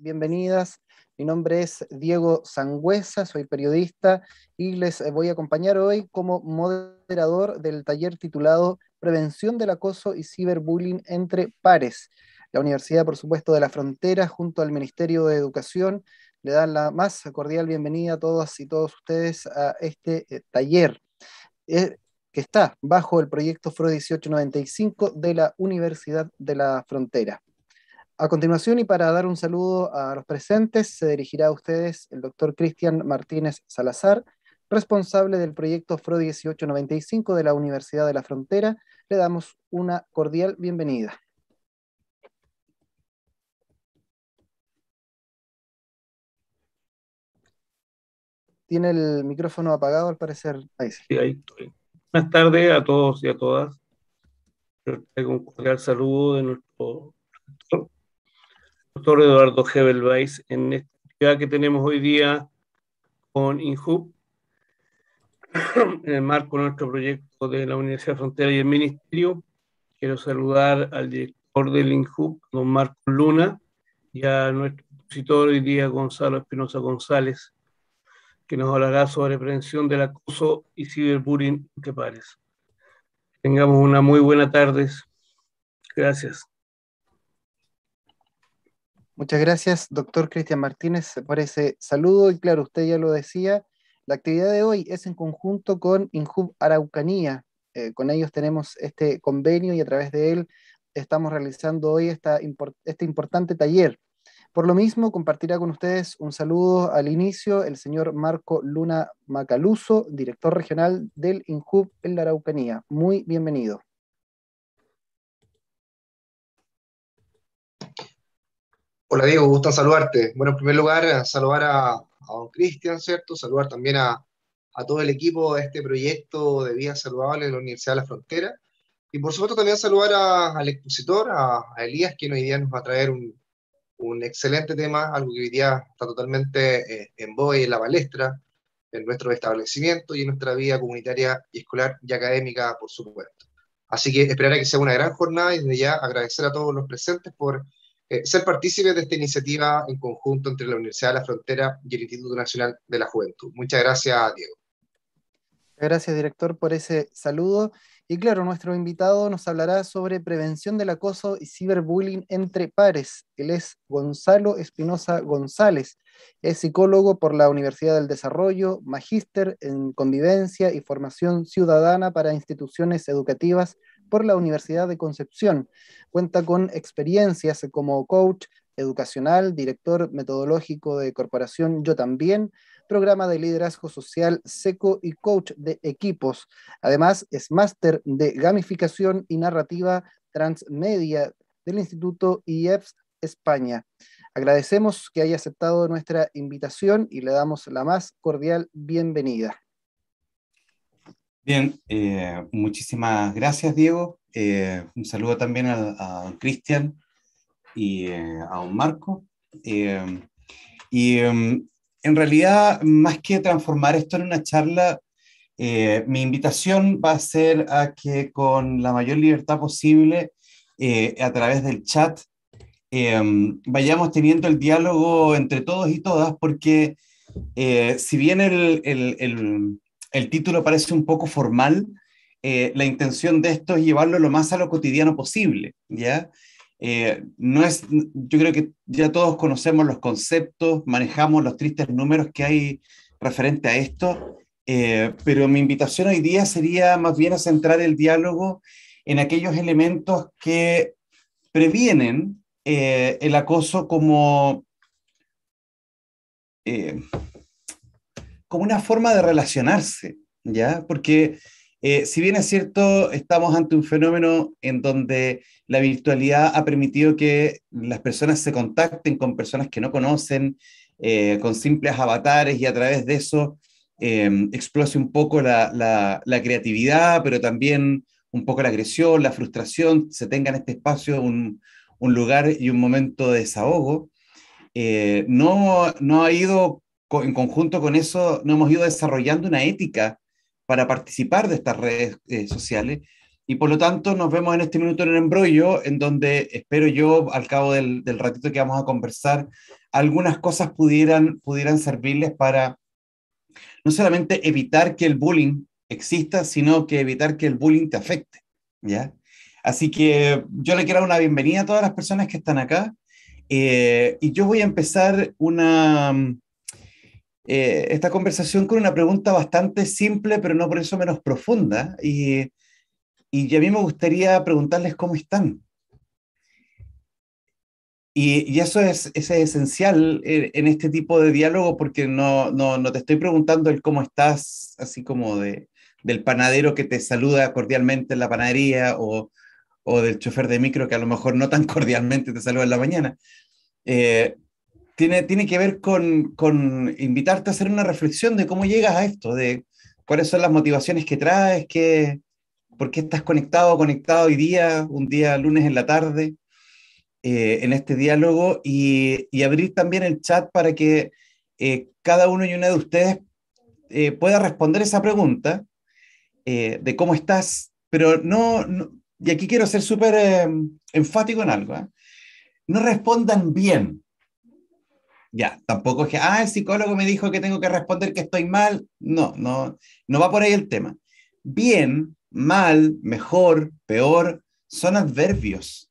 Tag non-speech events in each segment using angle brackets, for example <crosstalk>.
bienvenidas. Mi nombre es Diego Sangüesa, soy periodista y les eh, voy a acompañar hoy como moderador del taller titulado Prevención del acoso y ciberbullying entre pares. La Universidad, por supuesto, de la Frontera, junto al Ministerio de Educación, le dan la más cordial bienvenida a todas y todos ustedes a este eh, taller. Eh, que está bajo el proyecto FRO 1895 de la Universidad de la Frontera. A continuación, y para dar un saludo a los presentes, se dirigirá a ustedes el doctor Cristian Martínez Salazar, responsable del proyecto FRO 1895 de la Universidad de la Frontera. Le damos una cordial bienvenida. Tiene el micrófono apagado al parecer. Ahí sí. ahí estoy. Buenas tardes a todos y a todas. un cordial saludo de nuestro doctor Eduardo Hebelweiss, en esta actividad que tenemos hoy día con Inhub en el marco de nuestro proyecto de la Universidad Frontera y el Ministerio. Quiero saludar al director del Inhub, don Marco Luna, y a nuestro expositor hoy día, Gonzalo Espinosa González, que nos hablará sobre prevención del acoso y ciberbullying que pares. Tengamos una muy buena tarde. Gracias. Muchas gracias, doctor Cristian Martínez, por ese saludo. Y claro, usted ya lo decía, la actividad de hoy es en conjunto con Injub Araucanía. Eh, con ellos tenemos este convenio y a través de él estamos realizando hoy este importante taller. Por lo mismo, compartirá con ustedes un saludo al inicio el señor Marco Luna Macaluso, director regional del INJUB en la Araucanía. Muy bienvenido. Hola Diego, gusto saludarte. Bueno, en primer lugar, eh, saludar a, don Cristian, ¿cierto? Saludar también a, todo el equipo de este proyecto de Vida Saludable de la Universidad de la Frontera. Y por supuesto también saludar al expositor, a, Elías, quien hoy día nos va a traer un, excelente tema, algo que hoy día está totalmente eh, en en y en la palestra, en nuestro establecimiento y en nuestra vida comunitaria y escolar y académica, por supuesto. Así que esperaré que sea una gran jornada y desde ya agradecer a todos los presentes por eh, ser partícipes de esta iniciativa en conjunto entre la Universidad de la Frontera y el Instituto Nacional de la Juventud. Muchas gracias, Diego. Gracias, director, por ese saludo. Y claro, nuestro invitado nos hablará sobre prevención del acoso y ciberbullying entre pares. Él es Gonzalo Espinosa González. Es psicólogo por la Universidad del Desarrollo, magíster en convivencia y formación ciudadana para instituciones educativas por la Universidad de Concepción. Cuenta con experiencias como coach educacional, director metodológico de corporación Yo también, programa de liderazgo social seco y coach de equipos. Además, es máster de gamificación y narrativa transmedia del Instituto IEPS España. Agradecemos que haya aceptado nuestra invitación y le damos la más cordial bienvenida. Bien, eh, muchísimas gracias, Diego. Eh, un saludo también a, Cristian y eh, a un Marco. y em, en realidad, más que transformar esto en una charla, mi invitación va a ser a que con la mayor libertad posible, a través del chat, em, vayamos teniendo el diálogo entre todos y todas, porque si bien el el título parece un poco formal, eh, la intención de esto es llevarlo lo más a lo cotidiano posible, ¿ya? Eh, no es, yo creo que ya todos conocemos los conceptos, manejamos los tristes números que hay referente a esto, eh, pero mi invitación hoy día sería más bien a centrar el diálogo en aquellos elementos que previenen el acoso como como una forma de relacionarse, ¿ya? Porque eh, si bien es cierto, estamos ante un fenómeno en donde la virtualidad ha permitido que las personas se contacten con personas que no conocen, eh, con simples avatares y a través de eso em, explose un poco la, creatividad, pero también un poco la agresión, la frustración, se tenga en este espacio un, lugar y un momento de desahogo. Eh, no, no ha ido en conjunto con eso, nos hemos ido desarrollando una ética para participar de estas redes eh, sociales. Y por lo tanto, nos vemos en este minuto en el embrollo, en donde espero yo, al cabo del, del ratito que vamos a conversar, algunas cosas pudieran, pudieran servirles para no solamente evitar que el bullying exista, sino que evitar que el bullying te afecte. ¿ya? Así que yo le quiero dar una bienvenida a todas las personas que están acá. Eh, y yo voy a empezar una, eh, esta conversación con una pregunta bastante simple, pero no por eso menos profunda. Y, y a mí me gustaría preguntarles cómo están. Y, y eso, es, es, esencial eh, en, este tipo de diálogo porque no, no, no, te estoy preguntando el cómo estás, así como de, del panadero que te saluda cordialmente en la panadería o, o del chofer de micro que a lo mejor no tan <laughs> cordialmente te saluda en la mañana. Eh, tiene, que ver con, invitarte a hacer una reflexión de cómo llegas a esto, de cuáles son las motivaciones que traes, que, por qué estás conectado, conectado hoy día, un día lunes en la tarde, eh, en este diálogo, y, abrir también el chat para que eh, cada uno y una de ustedes eh, pueda responder esa pregunta de cómo estás, pero no, no y aquí quiero ser súper enfático en algo, no respondan bien, ya, tampoco es que, ah, el psicólogo me dijo que tengo que responder que estoy mal. No, no, no va por ahí el tema. Bien, mal, mejor, peor, son adverbios.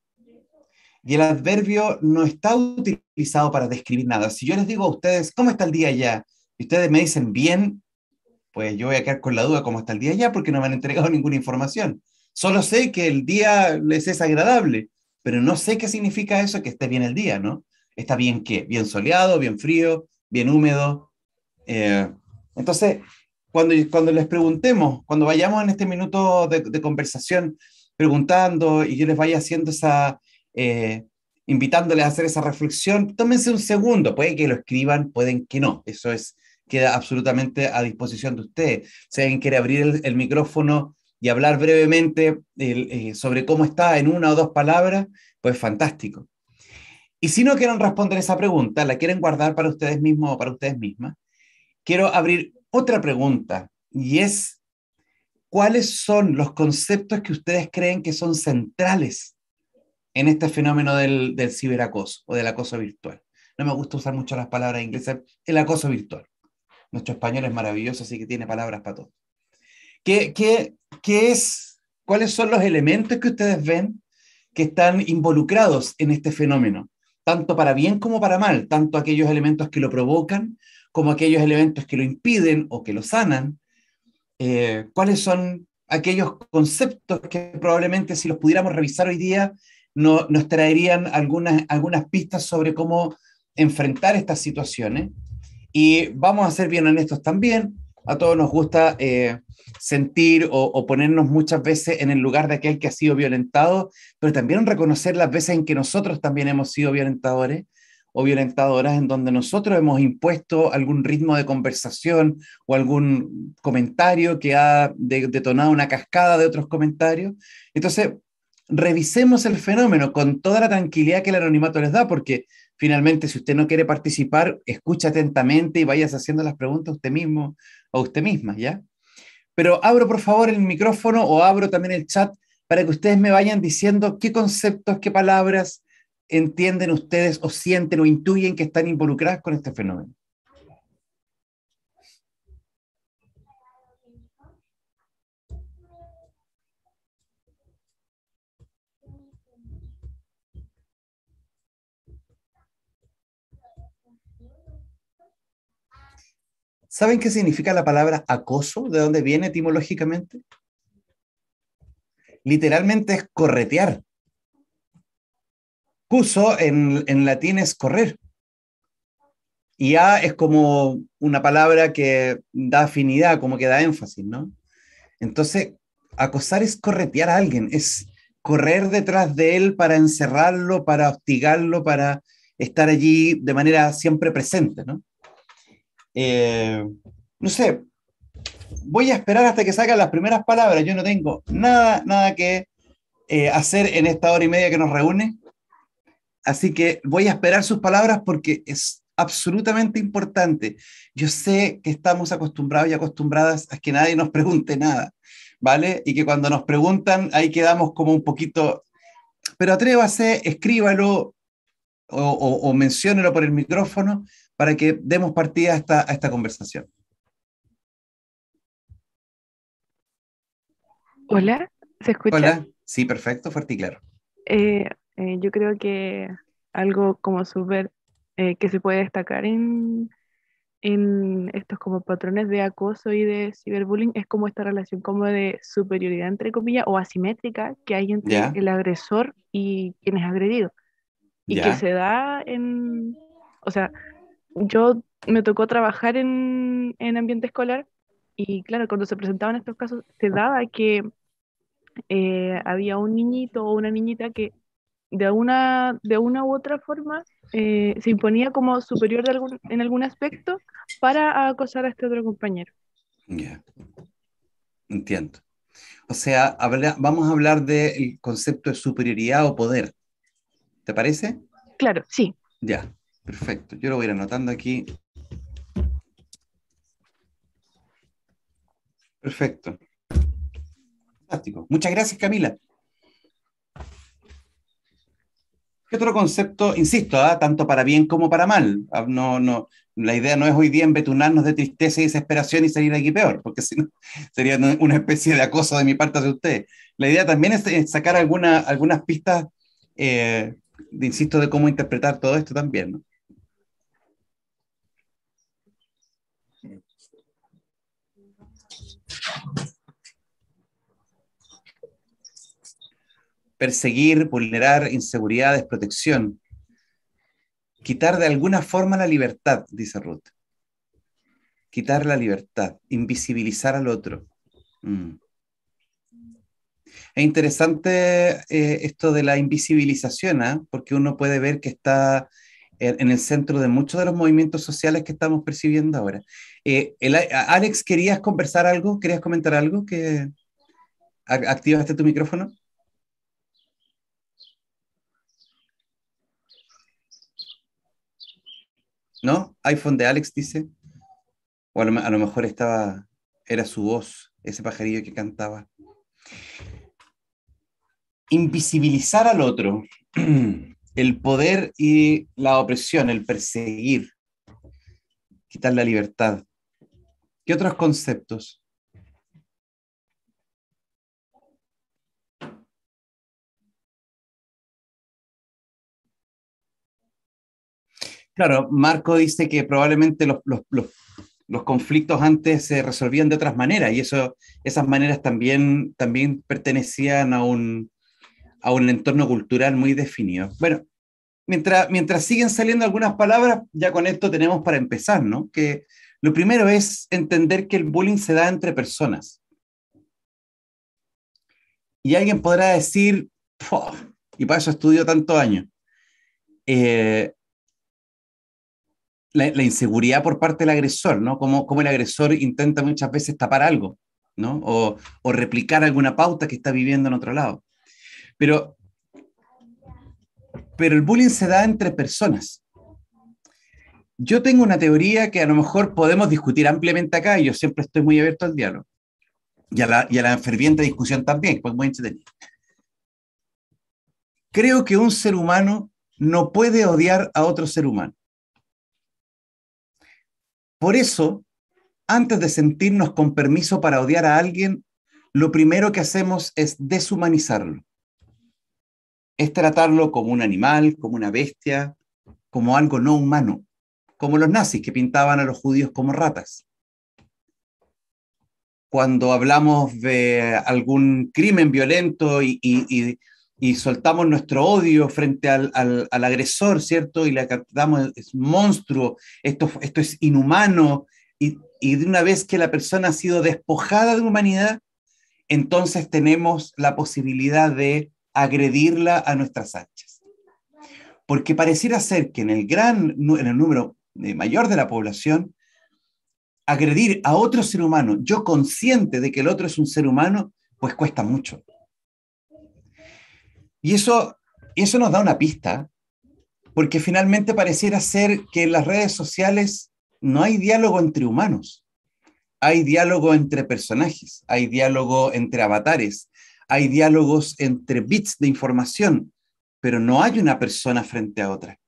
Y el adverbio no está utilizado para describir nada. Si yo les digo a ustedes, ¿cómo está el día ya? Y ustedes me dicen bien, pues yo voy a quedar con la duda cómo está el día ya? porque no me han entregado ninguna información. Solo sé que el día les es agradable, pero no sé qué significa eso que esté bien el día, ¿no? ¿Está bien qué? Bien soleado, bien frío, bien húmedo. Eh, entonces, cuando, cuando les preguntemos, cuando vayamos en este minuto de, conversación preguntando y yo les vaya haciendo esa, eh, invitándoles a hacer esa reflexión, tómense un segundo, puede que lo escriban, pueden que no, eso es, queda absolutamente a disposición de ustedes. Si alguien quiere abrir el, micrófono y hablar brevemente eh, sobre cómo está en una o dos palabras, pues fantástico. Y si no quieren responder esa pregunta, la quieren guardar para ustedes mismos o para ustedes mismas, quiero abrir otra pregunta y es, ¿cuáles son los conceptos que ustedes creen que son centrales en este fenómeno del, del ciberacoso o del acoso virtual? No me gusta usar mucho las palabras inglesas, el acoso virtual. Nuestro español es maravilloso, así que tiene palabras para todo. ¿Qué, qué, qué es, ¿Cuáles son los elementos que ustedes ven que están involucrados en este fenómeno? tanto para bien como para mal, tanto aquellos elementos que lo provocan como aquellos elementos que lo impiden o que lo sanan, eh, cuáles son aquellos conceptos que probablemente si los pudiéramos revisar hoy día nos traerían algunas, algunas pistas sobre cómo enfrentar estas situaciones. Y vamos a ser bien honestos también, a todos nos gusta eh, sentir o, ponernos muchas veces en el lugar de aquel que ha sido violentado, pero también reconocer las veces en que nosotros también hemos sido violentadores o violentadoras, en donde nosotros hemos impuesto algún ritmo de conversación o algún comentario que ha detonado una cascada de otros comentarios. Entonces, revisemos el fenómeno con toda la tranquilidad que el anonimato les da, porque Finalmente, si usted no quiere participar, escucha atentamente y vayas haciendo las preguntas usted mismo o usted misma, ¿ya? Pero abro por favor el micrófono o abro también el chat para que ustedes me vayan diciendo qué conceptos, qué palabras entienden ustedes o sienten o intuyen que están involucradas con este fenómeno. ¿Saben qué significa la palabra acoso? ¿De dónde viene etimológicamente? Literalmente es corretear. Cuso en, en latín es correr. Y A es como una palabra que da afinidad, como que da énfasis, ¿no? Entonces, acosar es corretear a alguien, es correr detrás de él para encerrarlo, para hostigarlo, para estar allí de manera siempre presente, ¿no? Eh, no sé, voy a esperar hasta que salgan las primeras palabras. Yo no tengo nada, nada que eh, hacer en esta hora y media que nos reúne. Así que voy a esperar sus palabras porque es absolutamente importante. Yo sé que estamos acostumbrados y acostumbradas a que nadie nos pregunte nada, ¿vale? Y que cuando nos preguntan ahí quedamos como un poquito, pero atrévase, escríbalo o, o, o menciónelo por el micrófono, para que demos partida a esta, conversación. Hola, ¿se escucha? Hola, sí, perfecto, fuerte y claro. Eh, eh, yo creo que algo como súper eh, que se puede destacar en, estos como patrones de acoso y de ciberbullying es como esta relación como de superioridad entre comillas o asimétrica que hay entre el agresor y quien es agredido y que se da en o sea yo me tocó trabajar en, ambiente escolar y claro, cuando se presentaban estos casos, se daba que eh, había un niñito o una niñita que de una, de una u otra forma eh, se imponía como superior en algún aspecto para acosar a este otro compañero. Ya, Entiendo. O sea, vamos a hablar del concepto de superioridad o poder. ¿Te parece? Claro, sí. Ya. Perfecto, yo lo voy a ir anotando aquí. Perfecto. Fantástico. Muchas gracias, Camila. ¿Qué otro concepto, insisto, ¿ah? tanto para bien como para mal? Ah, no, no, la idea no es hoy día embetunarnos de tristeza y desesperación y salir aquí peor, porque si no <laughs> sería una especie de acoso de mi parte hacia usted. La idea también es sacar algunas pistas, eh, de, insisto, de cómo interpretar todo esto también. ¿no? Perseguir, vulnerar, inseguridad, desprotección. Quitar de alguna forma la libertad, dice Ruth. Quitar la libertad, invisibilizar al otro. Mm. Es interesante eh, esto de la invisibilización, ¿ah? porque uno puede ver que está en el centro de muchos de los movimientos sociales que estamos percibiendo ahora. Eh, Alex, ¿querías conversar algo? ¿Querías comentar algo? que ¿Activaste tu micrófono? ¿No? iPhone de Alex dice. O a lo, mejor estaba, era su voz, ese pajarillo que cantaba. Invisibilizar al otro. <clears throat> el poder y la opresión, el perseguir, quitar la libertad. ¿Qué otros conceptos? Claro, Marco dice que probablemente los, los, conflictos antes se resolvían de otras maneras y eso, esas maneras también, también pertenecían a un, a un entorno cultural muy definido. Bueno, mientras, mientras siguen saliendo algunas palabras, ya con esto tenemos para empezar, ¿no? Que lo primero es entender que el bullying se da entre personas. Y alguien podrá decir, y para eso estudio tanto años. Eh, la, inseguridad por parte del agresor, ¿no? Como, como el agresor intenta muchas veces tapar algo, ¿no? O, o replicar alguna pauta que está viviendo en otro lado. Pero pero el bullying se da entre personas. Yo tengo una teoría que a lo mejor podemos discutir ampliamente acá, y yo siempre estoy muy abierto al diálogo y a la, y ferviente discusión también, pues, Creo que un ser humano no puede odiar a otro ser humano. Por eso, antes de sentirnos con permiso para odiar a alguien, lo primero que hacemos es deshumanizarlo es tratarlo como un animal, como una bestia, como algo no humano, como los nazis que pintaban a los judíos como ratas. Cuando hablamos de algún crimen violento y, soltamos nuestro odio frente al, agresor, ¿cierto? Y le damos es monstruo, esto, esto es inhumano, y de una vez que la persona ha sido despojada de humanidad, entonces tenemos la posibilidad de agredirla a nuestras anchas. Porque pareciera ser que en el gran, en el número eh, mayor de la población, agredir a otro ser humano, yo consciente de que el otro es un ser humano, pues cuesta mucho. Y eso, eso nos da una pista, porque finalmente pareciera ser que en las redes sociales no hay diálogo entre humanos, hay diálogo entre personajes, hay diálogo entre avatares, hay diálogos entre bits de información, pero no hay una persona frente a otra.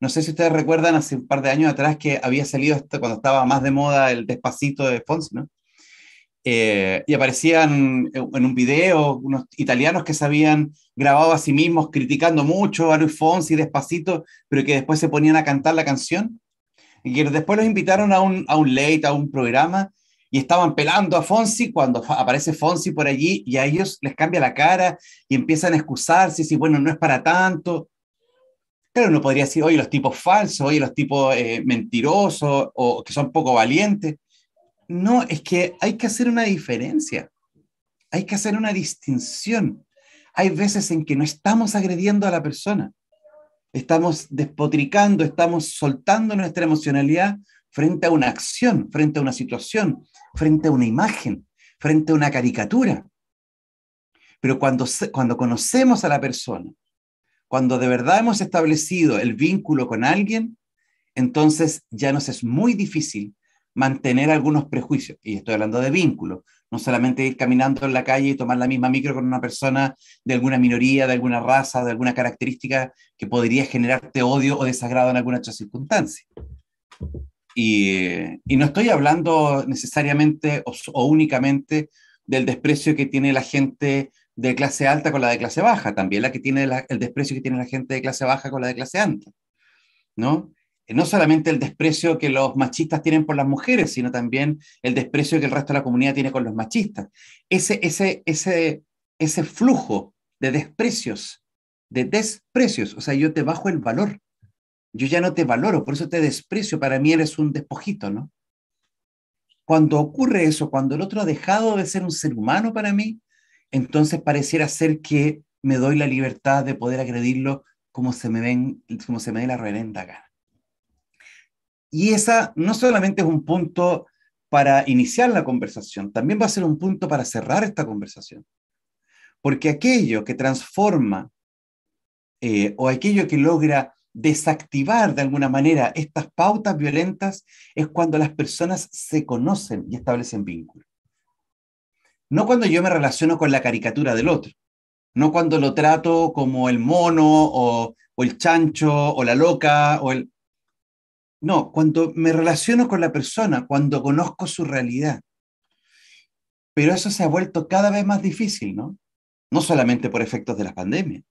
No sé si ustedes recuerdan hace un par de años atrás que había salido esto, cuando estaba más de moda el despacito de Fonsi, ¿no? Eh, y aparecían en un video unos italianos que se habían grabado a sí mismos criticando mucho a Luis Fonsi despacito, pero que después se ponían a cantar la canción. Y después los invitaron a un, a un late, a un programa, y estaban pelando a Fonsi cuando aparece Fonsi por allí y a ellos les cambia la cara y empiezan a excusarse, si bueno, no es para tanto. Claro, no podría decir, oye, los tipos falsos, oye, los tipos eh, mentirosos o que son poco valientes. No, es que hay que hacer una diferencia, hay que hacer una distinción. Hay veces en que no estamos agrediendo a la persona, estamos despotricando, estamos soltando nuestra emocionalidad frente a una acción, frente a una situación, frente a una imagen, frente a una caricatura. Pero cuando, cuando conocemos a la persona, cuando de verdad hemos establecido el vínculo con alguien, entonces ya nos es muy difícil mantener algunos prejuicios. Y estoy hablando de vínculo, no solamente ir caminando en la calle y tomar la misma micro con una persona de alguna minoría, de alguna raza, de alguna característica que podría generarte odio o desagrado en alguna otra circunstancia. Y, no estoy hablando necesariamente o, únicamente del desprecio que tiene la gente de clase alta con la de clase baja, también la que tiene el desprecio que tiene la gente de clase baja con la de clase alta, ¿no? Eh, no solamente el desprecio que los machistas tienen por las mujeres, sino también el desprecio que el resto de la comunidad tiene con los machistas. Ese, ese, ese, ese flujo de desprecios, de desprecios, o sea, yo te bajo el valor, yo ya no te valoro, por eso te desprecio, para mí eres un despojito, ¿no? Cuando ocurre eso, cuando el otro ha dejado de ser un ser humano para mí, entonces pareciera ser que me doy la libertad de poder agredirlo como se me, ven, como se me dé la reverenda gana. Y esa no solamente es un punto para iniciar la conversación, también va a ser un punto para cerrar esta conversación. Porque aquello que transforma eh, o aquello que logra desactivar de alguna manera estas pautas violentas es cuando las personas se conocen y establecen vínculos. No cuando yo me relaciono con la caricatura del otro, no cuando lo trato como el mono o, el chancho o la loca o el... No, cuando me relaciono con la persona, cuando conozco su realidad. Pero eso se ha vuelto cada vez más difícil, ¿no? No solamente por efectos de las pandemias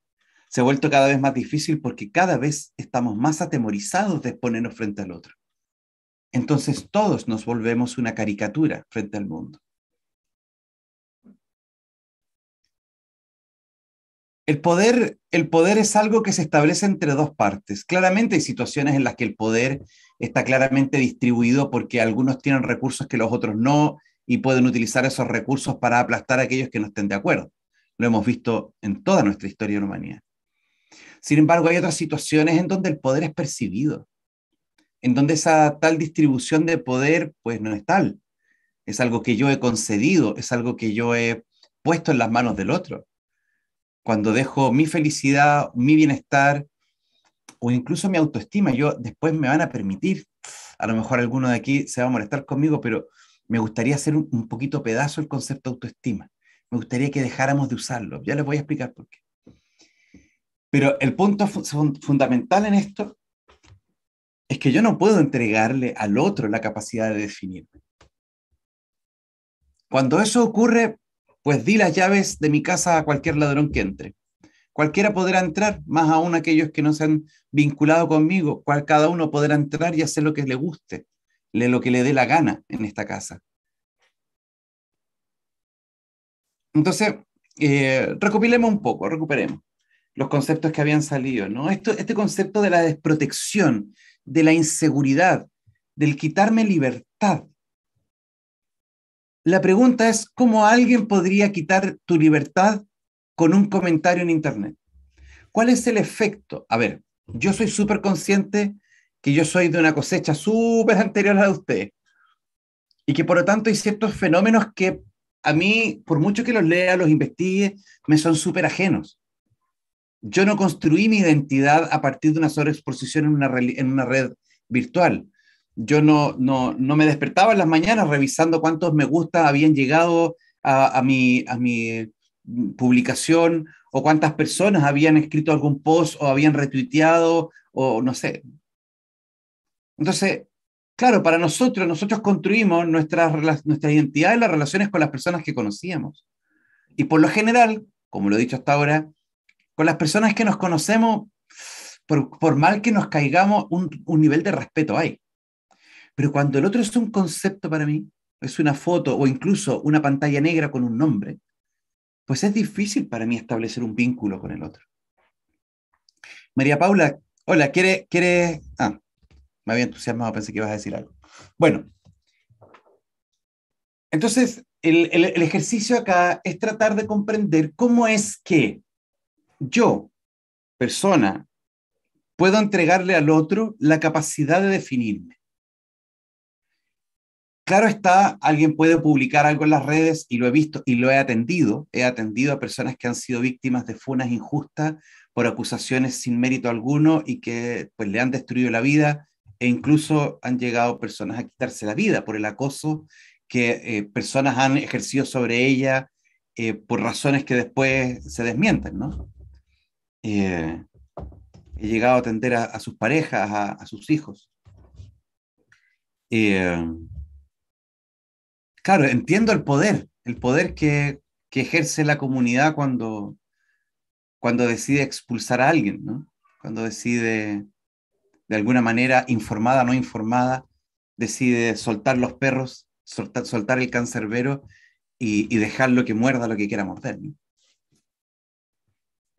se ha vuelto cada vez más difícil porque cada vez estamos más atemorizados de ponernos frente al otro. Entonces todos nos volvemos una caricatura frente al mundo. El poder, el poder es algo que se establece entre dos partes. Claramente hay situaciones en las que el poder está claramente distribuido porque algunos tienen recursos que los otros no y pueden utilizar esos recursos para aplastar a aquellos que no estén de acuerdo. Lo hemos visto en toda nuestra historia en sin embargo, hay otras situaciones en donde el poder es percibido, en donde esa tal distribución de poder pues no es tal. Es algo que yo he concedido, es algo que yo he puesto en las manos del otro. Cuando dejo mi felicidad, mi bienestar o incluso mi autoestima, yo después me van a permitir, a lo mejor alguno de aquí se va a molestar conmigo, pero me gustaría hacer un poquito pedazo el concepto autoestima. Me gustaría que dejáramos de usarlo. Ya les voy a explicar por qué. Pero el punto fundamental en esto es que yo no puedo entregarle al otro la capacidad de definirme. Cuando eso ocurre, pues di las llaves de mi casa a cualquier ladrón que entre. Cualquiera podrá entrar, más aún aquellos que no se han vinculado conmigo, cual cada uno podrá entrar y hacer lo que le guste, lo que le dé la gana en esta casa. Entonces, eh, recopilemos un poco, recuperemos los conceptos que habían salido, ¿no? Esto, este concepto de la desprotección, de la inseguridad, del quitarme libertad. La pregunta es, ¿cómo alguien podría quitar tu libertad con un comentario en Internet? ¿Cuál es el efecto? A ver, yo soy súper consciente que yo soy de una cosecha súper anterior a usted y que por lo tanto hay ciertos fenómenos que a mí, por mucho que los lea, los investigue, me son súper ajenos. Yo no construí mi identidad a partir de una sobreexposición en una, en una red virtual. Yo no, me despertaba en las mañanas revisando cuántos me gusta habían llegado a, a, mi, a mi publicación o cuántas personas habían escrito algún post o habían retuiteado o no sé. Entonces, claro, para nosotros, nosotros construimos nuestras, nuestra identidad en las relaciones con las personas que conocíamos. Y por lo general, como lo he dicho hasta ahora, con las personas que nos conocemos, por, mal que nos caigamos, un, nivel de respeto hay. Pero cuando el otro es un concepto para mí, es una foto o incluso una pantalla negra con un nombre, pues es difícil para mí establecer un vínculo con el otro. María Paula, hola, ¿quiere, Ah, me había entusiasmado, pensé que ibas a decir algo. Bueno, entonces el ejercicio acá es tratar de comprender cómo es que yo, persona, puedo entregarle al otro la capacidad de definirme. Claro está, alguien puede publicar algo en las redes y lo he visto y lo he atendido. He atendido a personas que han sido víctimas de funas injustas por acusaciones sin mérito alguno y que pues, le han destruido la vida e incluso han llegado personas a quitarse la vida por el acoso que eh, personas han ejercido sobre ella eh, por razones que después se desmienten, ¿no? Eh, he llegado a atender a, sus parejas, a, sus hijos. Em, claro, entiendo el poder, el poder que, ejerce la comunidad cuando, cuando decide expulsar a alguien, ¿no? cuando decide, de alguna manera, informada, o no informada, decide soltar los perros, soltar, el cancerbero y, y dejarlo que muerda lo que quiera morder. ¿no?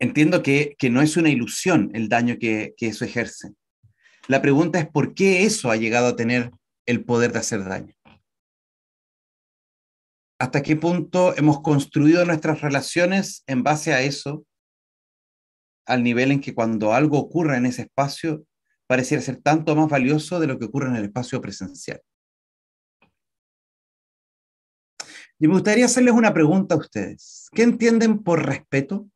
entiendo que, no es una ilusión el daño que, que eso ejerce. La pregunta es por qué eso ha llegado a tener el poder de hacer daño. ¿Hasta qué punto hemos construido nuestras relaciones en base a eso? Al nivel en que cuando algo ocurra en ese espacio, pareciera ser tanto más valioso de lo que ocurre en el espacio presencial. Y me gustaría hacerles una pregunta a ustedes. ¿Qué entienden por respeto?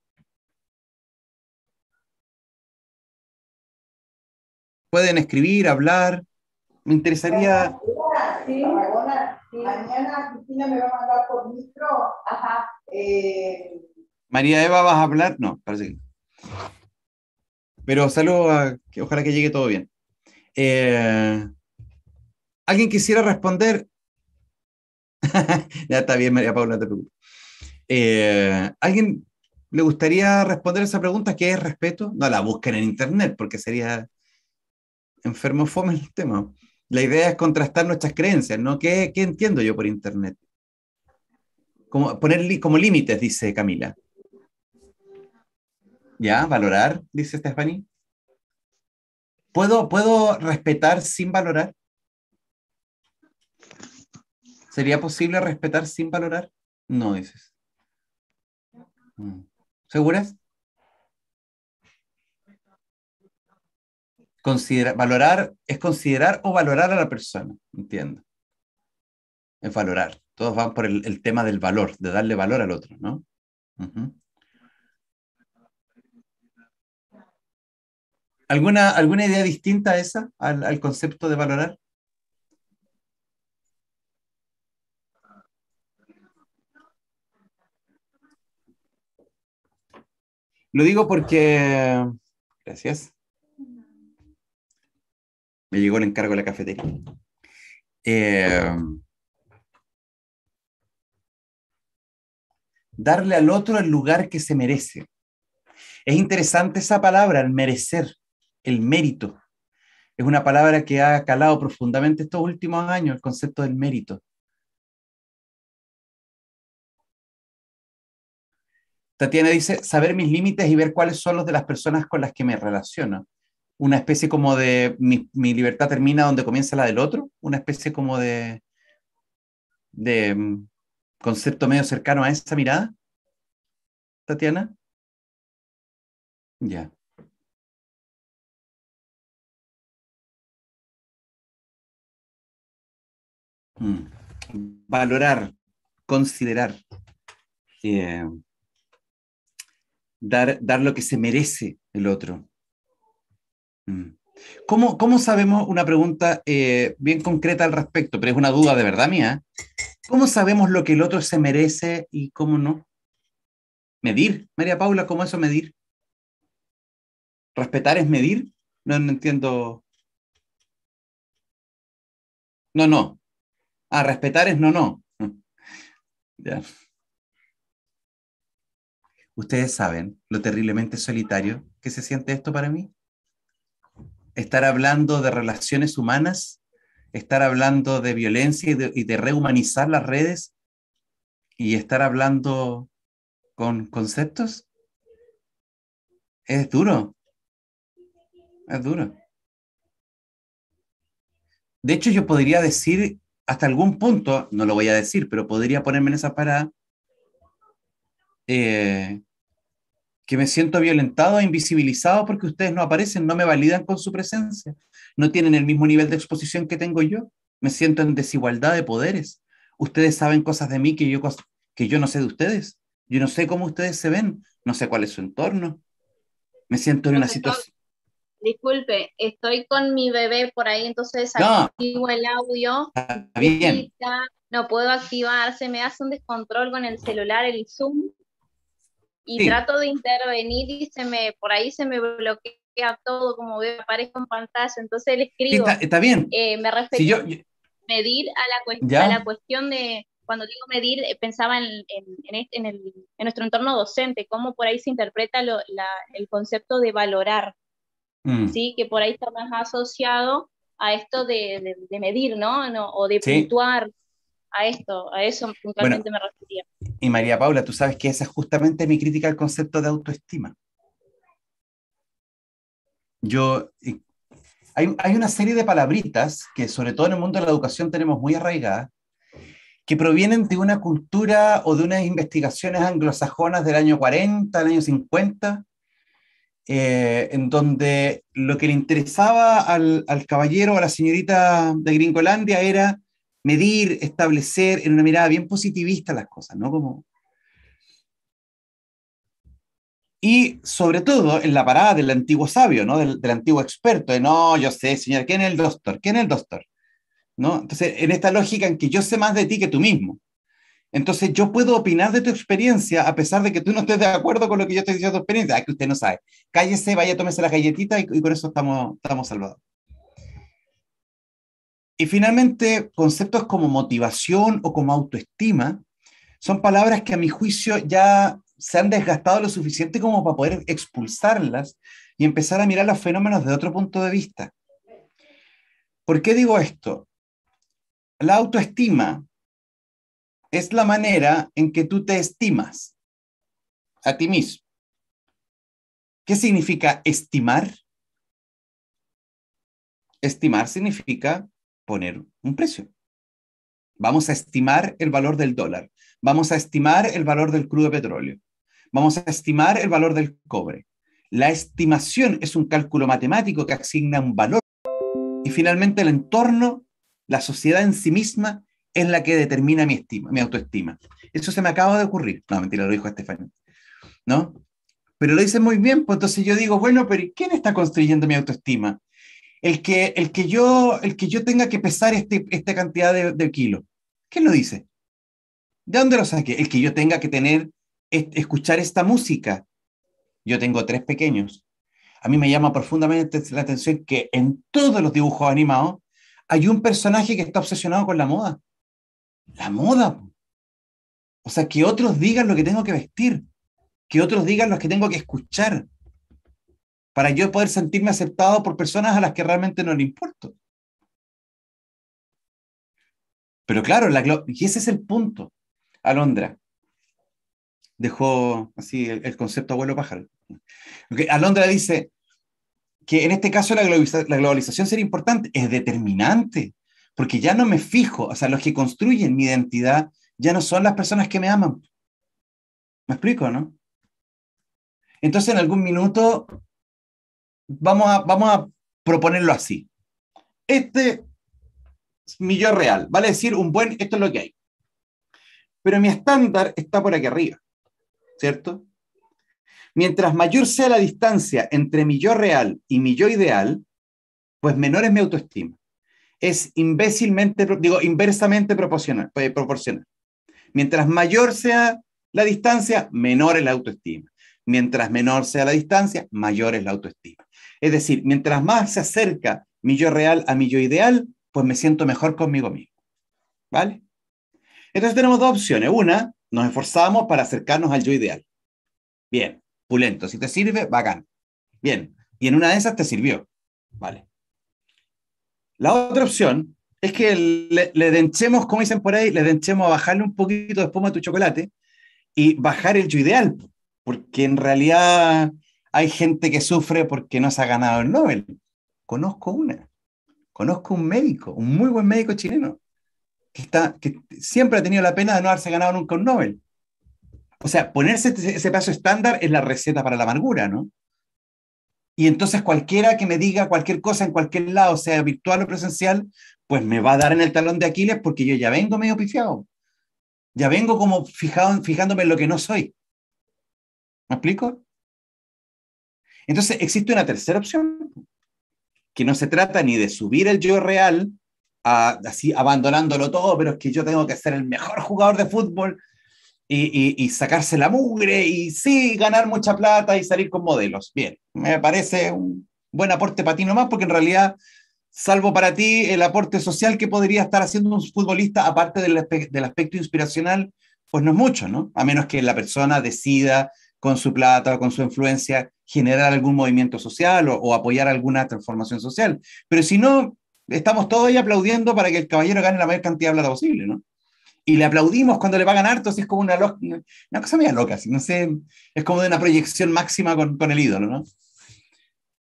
pueden escribir, hablar. Me interesaría. mañana va eh. María Eva, ¿vas a hablar? No, parece que. Pero saludos, a... ojalá que llegue todo bien. Eh, ¿Alguien quisiera responder? <laughs> ya está bien, María Paula, te preocupes. Eh, ¿Alguien le gustaría responder esa pregunta? ¿Qué es respeto? No la busquen en internet porque sería enfermo <laughs> fome el tema. La idea es contrastar nuestras creencias, ¿no? ¿Qué, qué entiendo yo por Internet? Como, poner como límites, dice Camila. ¿Ya? ¿Valorar? Dice Stephanie. ¿Puedo, ¿Puedo respetar sin valorar? ¿Sería posible respetar sin valorar? No, dices. Mm. ¿Seguras? considerar, valorar es considerar o valorar a la persona, entiendo. Es valorar. Todos van por el, tema del valor, de darle valor al otro, ¿no? ¿Alguna, ¿Alguna idea distinta a esa, al, al concepto de valorar? Lo digo porque, gracias, me llegó el encargo de la cafetería. Eh, darle al otro el lugar que se merece. Es interesante esa palabra, el merecer, el mérito. Es una palabra que ha calado profundamente estos últimos años, el concepto del mérito. Tatiana dice, saber mis límites y ver cuáles son los de las personas con las que me relaciono una especie como de mi, libertad termina donde comienza la del otro, una especie como de, de mm, concepto medio cercano a esa mirada, Tatiana. Ya. Mm. Valorar, considerar, eh, dar lo que se merece el otro. Mm. ¿Cómo, sabemos, una pregunta eh, bien concreta al respecto, pero es una duda de verdad mía, ¿cómo sabemos lo que el otro se merece y cómo no? Medir, María Paula, ¿cómo eso medir? ¿Respetar es medir? No, entiendo. No, no. Ah, respetar es no, no. <laughs> ya. Ustedes saben lo terriblemente solitario que se siente esto para mí estar hablando de relaciones humanas, estar hablando de violencia y de, rehumanizar las redes y estar hablando con conceptos. Es duro. Es duro. De hecho, yo podría decir hasta algún punto, no lo voy a decir, pero podría ponerme en esa parada, eh, que me siento violentado e invisibilizado porque ustedes no aparecen, no me validan con su presencia, no tienen el mismo nivel de exposición que tengo yo, me siento en desigualdad de poderes. Ustedes saben cosas de mí que yo, que yo no sé de ustedes, yo no sé cómo ustedes se ven, no sé cuál es su entorno, me siento en una situación... Disculpe, estoy con mi bebé por ahí, entonces activo el audio. Está ah, bien. No puedo activar, se me hace un descontrol con el celular, el Zoom y trato de intervenir y se me, por ahí se me bloquea todo, como veo, aparezco en pantalla, entonces le escribo. está, bien. Eh, me refiero a medir a la, la cuestión de, cuando digo medir, eh, pensaba este, en, el, en nuestro entorno docente, cómo por ahí se interpreta el concepto de valorar, mm. ¿sí? que por ahí está más asociado a esto de, medir, ¿no? O de puntuar, a esto, a eso puntualmente me refería. Y María Paula, tú sabes que esa es justamente mi crítica al concepto de autoestima. Yo, hay, una serie de palabritas que sobre todo en el mundo de la educación tenemos muy arraigadas, que provienen de una cultura o de unas investigaciones anglosajonas del año 40, del año 50, eh, en donde lo que le interesaba al, al caballero o a la señorita de Gringolandia era medir, establecer en una mirada bien positivista las cosas, ¿no? Como... Y sobre todo en la parada del antiguo sabio, ¿no? Del, antiguo experto, de no, yo sé, señor, ¿quién es el doctor? ¿Quién es el doctor? ¿No? Entonces, en esta lógica en que yo sé más de ti que tú mismo. Entonces, yo puedo opinar de tu experiencia a pesar de que tú no estés de acuerdo con lo que yo estoy diciendo de tu experiencia. Ah, que usted no sabe. Cállese, vaya, tómese la galletita y, y con eso estamos, estamos salvados. Y finalmente, conceptos como motivación o como autoestima son palabras que a mi juicio ya se han desgastado lo suficiente como para poder expulsarlas y empezar a mirar los fenómenos desde otro punto de vista. ¿Por qué digo esto? La autoestima es la manera en que tú te estimas a ti mismo. ¿Qué significa estimar? Estimar significa poner un precio. Vamos a estimar el valor del dólar, vamos a estimar el valor del crudo de petróleo, vamos a estimar el valor del cobre. La estimación es un cálculo matemático que asigna un valor y finalmente el entorno, la sociedad en sí misma, es la que determina mi, estima, mi autoestima. Eso se me acaba de ocurrir. No, mentira, lo dijo Estefan. ¿No? Pero lo dice muy bien, pues entonces yo digo, bueno, pero ¿quién está construyendo mi autoestima? el que, el que, yo, el que yo tenga que pesar este, esta cantidad de, kilos. ¿Quién lo dice? ¿De dónde lo saqué? El que yo tenga que tener, escuchar esta música. Yo tengo tres pequeños. A mí me llama profundamente la atención que en todos los dibujos animados hay un personaje que está obsesionado con la moda. La moda. O sea, que otros digan lo que tengo que vestir, que otros digan lo que tengo que escuchar, para yo poder sentirme aceptado por personas a las que realmente no le importo. Pero claro, y ese es el punto. Alondra dejó así el, concepto abuelo pájaro. Alondra dice que en este caso la, la globalización sería importante, es determinante, porque ya no me fijo, o sea, los que construyen mi identidad ya no son las personas que me aman. ¿Me explico, no? Entonces, en algún minuto, vamos a, proponerlo así. Este mi yo real, vale decir un buen, esto es lo que hay. Pero mi estándar está por aquí arriba, ¿cierto? Mientras mayor sea la distancia entre mi yo real y mi yo ideal, pues menor es mi autoestima. Es imbécilmente, digo, inversamente proporcional, eh, proporcional. Mientras mayor sea la distancia, menor es la autoestima. Mientras menor sea la distancia, mayor es la autoestima. Es decir, mientras más se acerca mi yo real a mi yo ideal, pues me siento mejor conmigo mismo. ¿Vale? Entonces tenemos dos opciones. Una, nos esforzamos para acercarnos al yo ideal. Bien, pulento. Si te sirve, bacán. Bien, y en una de esas te sirvió. Vale. La otra opción es que le, denchemos, como dicen por ahí, le denchemos a bajarle un poquito de espuma a tu chocolate y bajar el yo ideal, porque en realidad hay gente que sufre porque no se ha ganado el Nobel. Conozco una, conozco un médico, un muy buen médico chileno, que, está, que siempre ha tenido la pena de no haberse ganado nunca un Nobel. O sea, ponerse ese paso estándar es la receta para la amargura, ¿no? Y entonces cualquiera que me diga cualquier cosa en cualquier lado, sea virtual o presencial, pues me va a dar en el talón de Aquiles porque yo ya vengo medio pifiado. Ya vengo como fijado, fijándome en lo que no soy. ¿Me explico? Entonces existe una tercera opción, que no se trata ni de subir el yo real, a, así abandonándolo todo, pero es que yo tengo que ser el mejor jugador de fútbol y, y, sacarse la mugre y sí, ganar mucha plata y salir con modelos. Bien, me parece un buen aporte para ti nomás, porque en realidad salvo para ti el aporte social que podría estar haciendo un futbolista, aparte del, del, aspecto inspiracional, pues no es mucho, ¿no? A menos que la persona decida con su plata o con su influencia generar algún movimiento social o, apoyar alguna transformación social. Pero si no, estamos todos ahí aplaudiendo para que el caballero gane la mayor cantidad de plata posible, ¿no? Y le aplaudimos cuando le pagan harto, así es como una, cosa media loca, no sé, es como de una proyección máxima con, el ídolo, ¿no?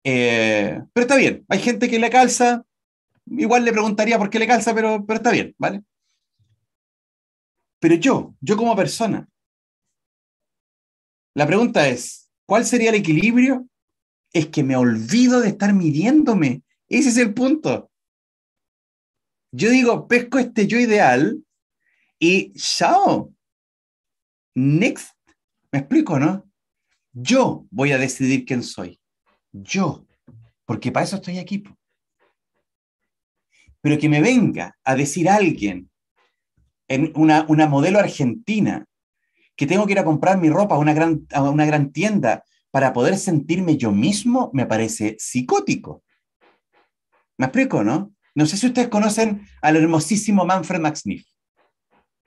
Eh, pero está bien, hay gente que le calza, igual le preguntaría por qué le calza, pero, pero está bien, ¿vale? Pero yo, yo como persona, la pregunta es, ¿cuál sería el equilibrio? Es que me olvido de estar midiéndome. Ese es el punto. Yo digo, pesco este yo ideal y chao. Next. ¿Me explico, no? Yo voy a decidir quién soy. Yo. Porque para eso estoy aquí. Pero que me venga a decir alguien en una, una modelo argentina que tengo que ir a comprar mi ropa a una gran, a una gran tienda para poder sentirme yo mismo, me parece psicótico. ¿Me explico, no? No sé si ustedes conocen al hermosísimo Manfred Maxniff,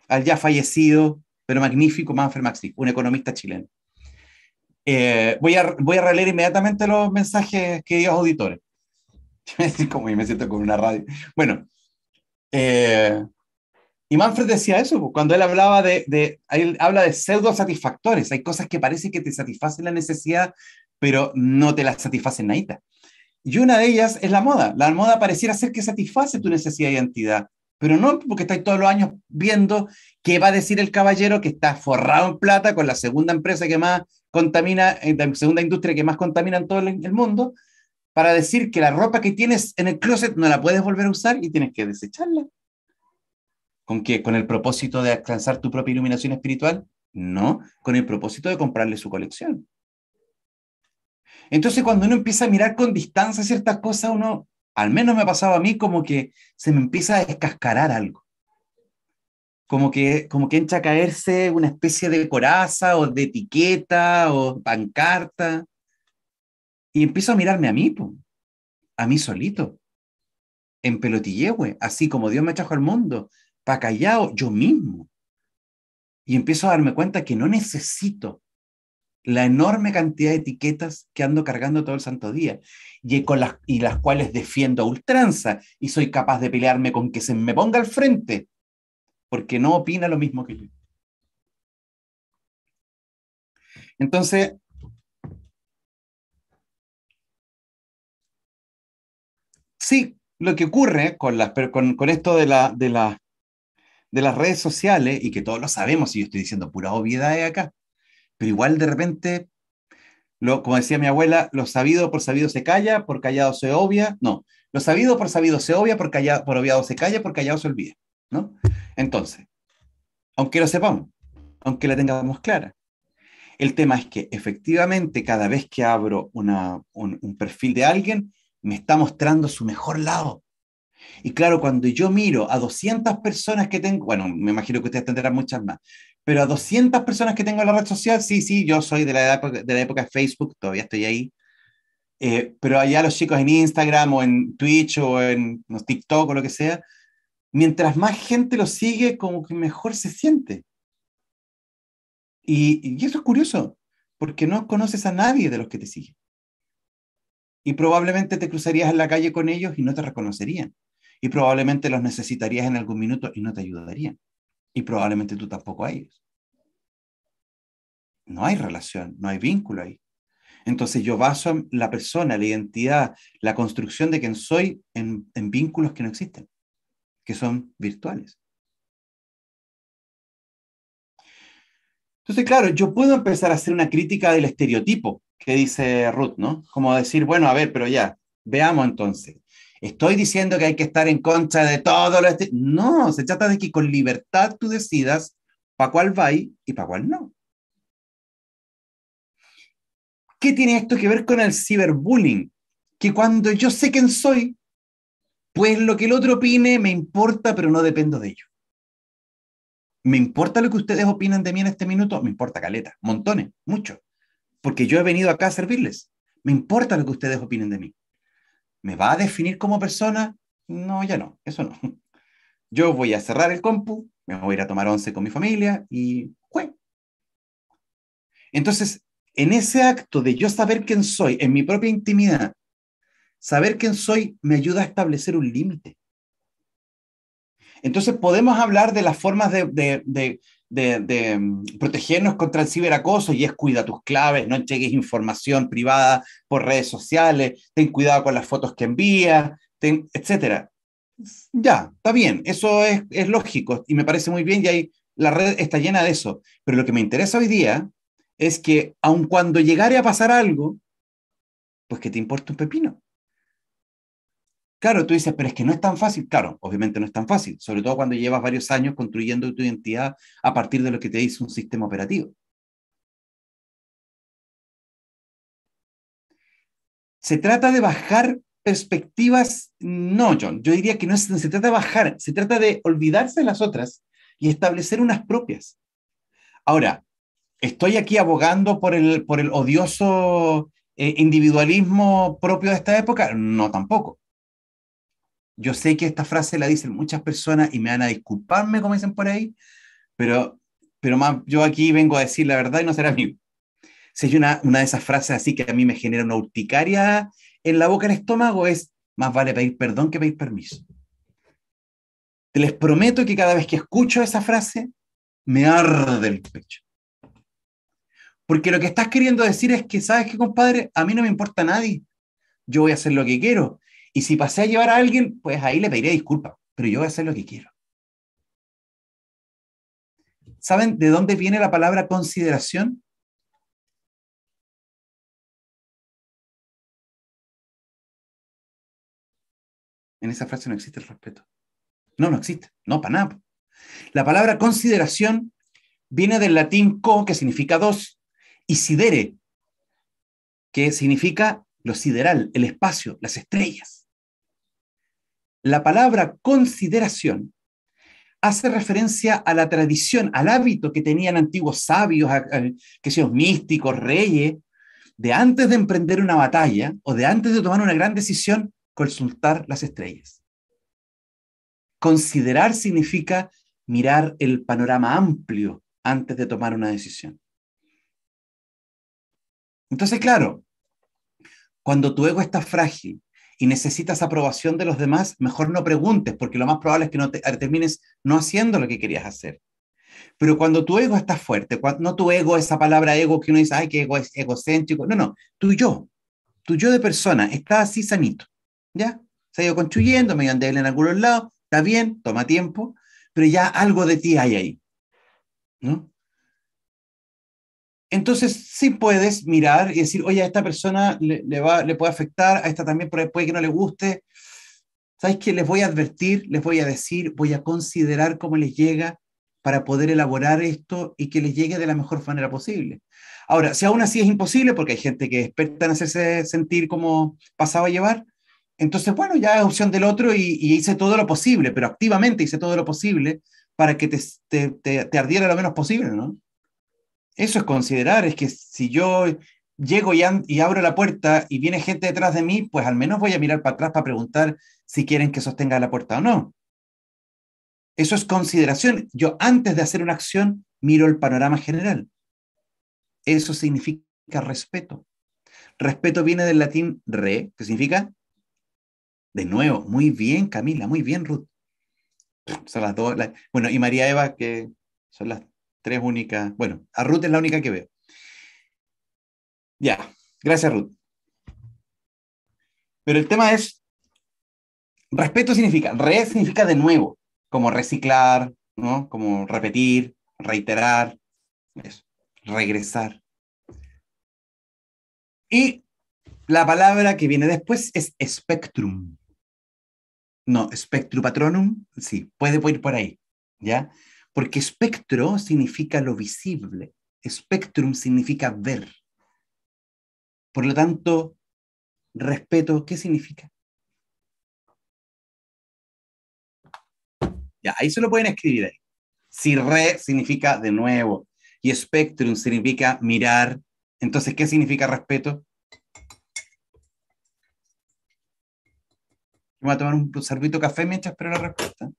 al ya fallecido, pero magnífico Manfred Max un economista chileno. Eh, voy, a, voy a releer inmediatamente los mensajes <laughs> que dio a auditores. Como me siento con una radio. Bueno, eh, y Manfred decía eso, pues, cuando él hablaba de, él habla de pseudo satisfactores, hay cosas que parece que te satisfacen la necesidad, pero no te las satisfacen nada Y una de ellas es la moda. La moda pareciera ser que satisface tu necesidad de identidad, pero no porque estás todos los años viendo qué va a decir el caballero que está forrado en plata con la segunda empresa que más contamina, eh, la segunda industria que más contamina en todo el mundo, para decir que la ropa que tienes en el closet no la puedes volver a usar y tienes que desecharla. ¿Con qué? ¿Con el propósito de alcanzar tu propia iluminación espiritual? No, con el propósito de comprarle su colección. Entonces, cuando uno empieza a mirar con distancia ciertas cosas, uno, al menos me ha pasado a mí, como que se me empieza a descascarar algo. Como que, como que entra a caerse una especie de coraza o de etiqueta o pancarta. Y empiezo a mirarme a mí, a mí solito, en pelotillehue así como Dios me trajo al mundo, para callado yo mismo. Y empiezo a darme cuenta que no necesito la enorme cantidad de etiquetas que ando cargando todo el santo día y, con las, y las cuales defiendo a ultranza y soy capaz de pelearme con que se me ponga al frente porque no opina lo mismo que yo. Entonces, sí, lo que ocurre con, las, con, con esto de, la, de, la, de las redes sociales y que todos lo sabemos, y yo estoy diciendo pura obviedad de acá, pero igual de repente, lo, como decía mi abuela, lo sabido por sabido se calla, por callado se obvia, no, lo sabido por sabido se obvia, por, callado, por obviado se calla, por callado se olvida, ¿no? Entonces, aunque lo sepamos, aunque la tengamos clara, el tema es que efectivamente cada vez que abro un perfil de alguien, me está mostrando su mejor lado y claro, cuando yo miro a 200 personas que tengo, bueno, me imagino que ustedes tendrán muchas más, pero a 200 personas que tengo en la red social, sí, sí, yo soy de la época de, la época de Facebook, todavía estoy ahí. Eh, pero allá los chicos en Instagram o en Twitch o en TikTok o lo que sea, mientras más gente lo sigue, como que mejor se siente. Y, y eso es curioso, porque no conoces a nadie de los que te siguen. Y probablemente te cruzarías en la calle con ellos y no te reconocerían y probablemente los necesitarías en algún minuto y no te ayudarían. Y probablemente tú tampoco a ellos. No hay relación, no hay vínculo ahí. Entonces yo baso la persona, la identidad, la construcción de quien soy en, en vínculos que no existen, que son virtuales. Entonces, claro, yo puedo empezar a hacer una crítica del estereotipo que dice Ruth, ¿no? Como decir, bueno, a ver, pero ya, veamos entonces, estoy diciendo que hay que estar en contra de todo lo... Este... No, se trata de que con libertad tú decidas para cuál va y para cuál no. ¿Qué tiene esto que ver con el ciberbullying? Que cuando yo sé quién soy, pues lo que el otro opine me importa, pero no dependo de ello. ¿Me importa lo que ustedes opinan de mí en este minuto? Me importa caleta, montones, mucho. Porque yo he venido acá a servirles. Me importa lo que ustedes opinen de mí. ¿Me va a definir como persona? No, ya no, eso no. Yo voy a cerrar el compu, me voy a ir a tomar once con mi familia y ¡jue! Entonces, en ese acto de yo saber quién soy, en mi propia intimidad, saber quién soy me ayuda a establecer un límite. Entonces podemos hablar de las formas de, de, mm, protegernos contra el ciberacoso y es cuida tus claves, no entregues información privada por redes sociales, ten cuidado con las fotos que envías, etcétera. Ya, está bien, eso es, es lógico y me parece muy bien y ahí la red está llena de eso. Pero lo que me interesa hoy día es que aun cuando llegare a pasar algo, pues que te importa un pepino. Claro, tú dices, pero es que no es tan fácil. Claro, obviamente no es tan fácil, sobre todo cuando llevas varios años construyendo tu identidad a partir de lo que te dice un sistema operativo. Se trata de bajar perspectivas, no, John, yo diría que no se, se trata de bajar, se trata de olvidarse de las otras y establecer unas propias. Ahora, estoy aquí abogando por el, odioso eh, individualismo propio de esta época, no tampoco yo sé que esta frase la dicen muchas personas y me van a disculparme, como dicen por ahí, pero, pero más, yo aquí vengo a decir la verdad y no será mío. Si hay una, una de esas frases así que a mí me genera una urticaria en la boca, en el estómago, es más vale pedir perdón que pedir permiso. Les prometo que cada vez que escucho esa frase, me arde el pecho. Porque lo que estás queriendo decir es que, ¿sabes qué, compadre? A mí no me importa nadie. Yo voy a hacer lo que quiero. Y si pasé a llevar a alguien, pues ahí le pediría disculpas, pero yo voy a hacer lo que quiero. ¿Saben de dónde viene la palabra consideración? En esa frase no existe el respeto. No, no existe. No, para nada. La palabra consideración viene del latín co, que significa dos, y sidere, que significa lo sideral, el espacio, las estrellas. La palabra consideración hace referencia a la tradición, al hábito que tenían antiguos sabios, que sean místicos, reyes, de antes de emprender una batalla o de antes de tomar una gran decisión, consultar las estrellas. Considerar significa mirar el panorama amplio antes de tomar una decisión. Entonces, claro, cuando tu ego está frágil, y necesitas aprobación de los demás, mejor no preguntes, porque lo más probable es que no te, eh, termines no haciendo lo que querías hacer. Pero cuando tu ego está fuerte, cuando, no tu ego, esa palabra ego que uno dice, ay, que ego es egocéntrico, no, no, tu yo, tu yo de persona está así sanito, ¿ya? Se ha ido construyendo, medio él en algunos lados, está bien, toma tiempo, pero ya algo de ti hay ahí, ¿no? Entonces, sí puedes mirar y decir, oye, a esta persona le, va, le puede afectar, a esta también puede que no le guste. ¿Sabes qué? Les voy a advertir, les voy a decir, voy a considerar cómo les llega para poder elaborar esto y que les llegue de la mejor manera posible. Ahora, si aún así es imposible, porque hay gente que es experta en hacerse sentir como pasaba a llevar, entonces, bueno, ya es opción del otro y, hice todo lo posible, pero activamente hice todo lo posible para que te, te, te, te ardiera lo menos posible, ¿no? eso es considerar, es que si yo llego y, abro la puerta y viene gente detrás de mí, pues al menos voy a mirar para atrás para preguntar si quieren que sostenga la puerta o no. Eso es consideración. Yo antes de hacer una acción miro el panorama general. Eso significa respeto. Respeto viene del latín re, que significa de nuevo. Muy bien, Camila, muy bien, Ruth. Son las dos. bueno, y María Eva, que son las tres únicas. Bueno, a Ruth es la única que veo. Ya, gracias Ruth. Pero el tema es, respeto significa, re significa de nuevo, como reciclar, ¿no? Como repetir, reiterar, eso, regresar. Y la palabra que viene después es spectrum. No, spectrum patronum, sí, puede ir por ahí, ¿ya? porque espectro significa lo visible, spectrum significa ver. Por lo tanto, respeto, ¿qué significa? Ya, ahí se lo pueden escribir ahí. Si re significa de nuevo y spectrum significa mirar, entonces, ¿qué significa respeto? Voy a tomar un sorbito café mientras espero la respuesta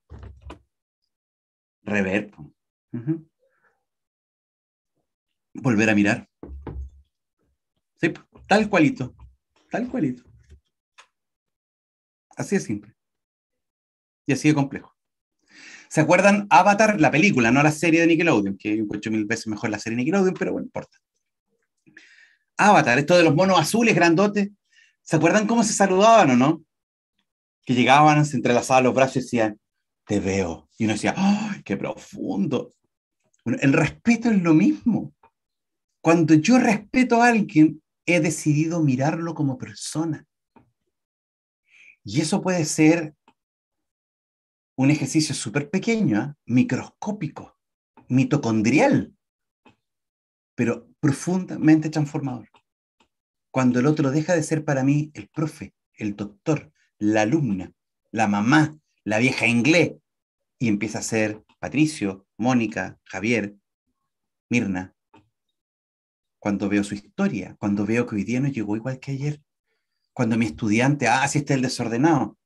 rever. Volver a mirar. Sí, tal cualito, tal cualito. Así de simple. Y así de complejo. ¿Se acuerdan Avatar, la película, no la serie de Nickelodeon? Que encuentro mil veces mejor la serie de Nickelodeon, pero bueno, importa. Avatar, esto de los monos azules grandotes. ¿Se acuerdan cómo se saludaban o no? Que llegaban, se entrelazaban los brazos y decían, te veo. Y uno decía, ¡ay, qué profundo! el respeto es lo mismo. Cuando yo respeto a alguien, he decidido mirarlo como persona. Y eso puede ser un ejercicio súper pequeño, ¿ah? microscópico, mitocondrial, pero profundamente transformador. Cuando el otro deja de ser para mí el profe, el doctor, la alumna, la mamá, la vieja inglés, y empieza a ser Patricio, Mónica, Javier, Mirna. Cuando veo su historia, cuando veo que hoy día no llegó igual que ayer, cuando mi estudiante, ah, sí está el desordenado,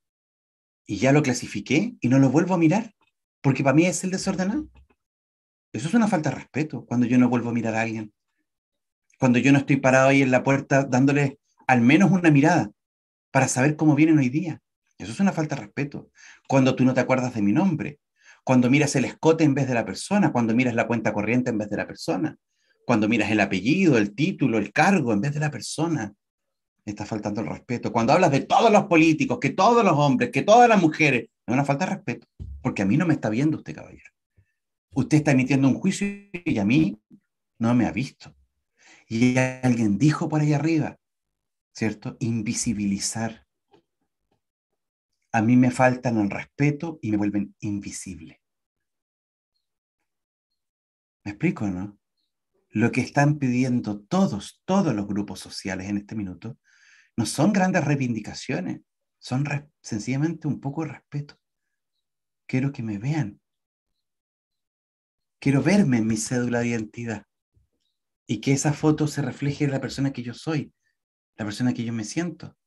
y ya lo clasifiqué y no lo vuelvo a mirar, porque para mí es el desordenado. Eso es una falta de respeto cuando yo no vuelvo a mirar a alguien. Cuando yo no estoy parado ahí en la puerta dándole al menos una mirada para saber cómo vienen hoy día. Eso es una falta de respeto. Cuando tú no te acuerdas de mi nombre, cuando miras el escote en vez de la persona, cuando miras la cuenta corriente en vez de la persona, cuando miras el apellido, el título, el cargo en vez de la persona. Está faltando el respeto. Cuando hablas de todos los políticos, que todos los hombres, que todas las mujeres, es una falta de respeto, porque a mí no me está viendo usted, caballero. Usted está emitiendo un juicio y a mí no me ha visto. Y alguien dijo por ahí arriba, ¿cierto? Invisibilizar a mí me faltan el respeto y me vuelven invisible. ¿Me explico, no? Lo que están pidiendo todos, todos los grupos sociales en este minuto, no son grandes reivindicaciones, son sencillamente un poco de respeto. Quiero que me vean. Quiero verme en mi cédula de identidad y que esa foto se refleje en la persona que yo soy, la persona que yo me siento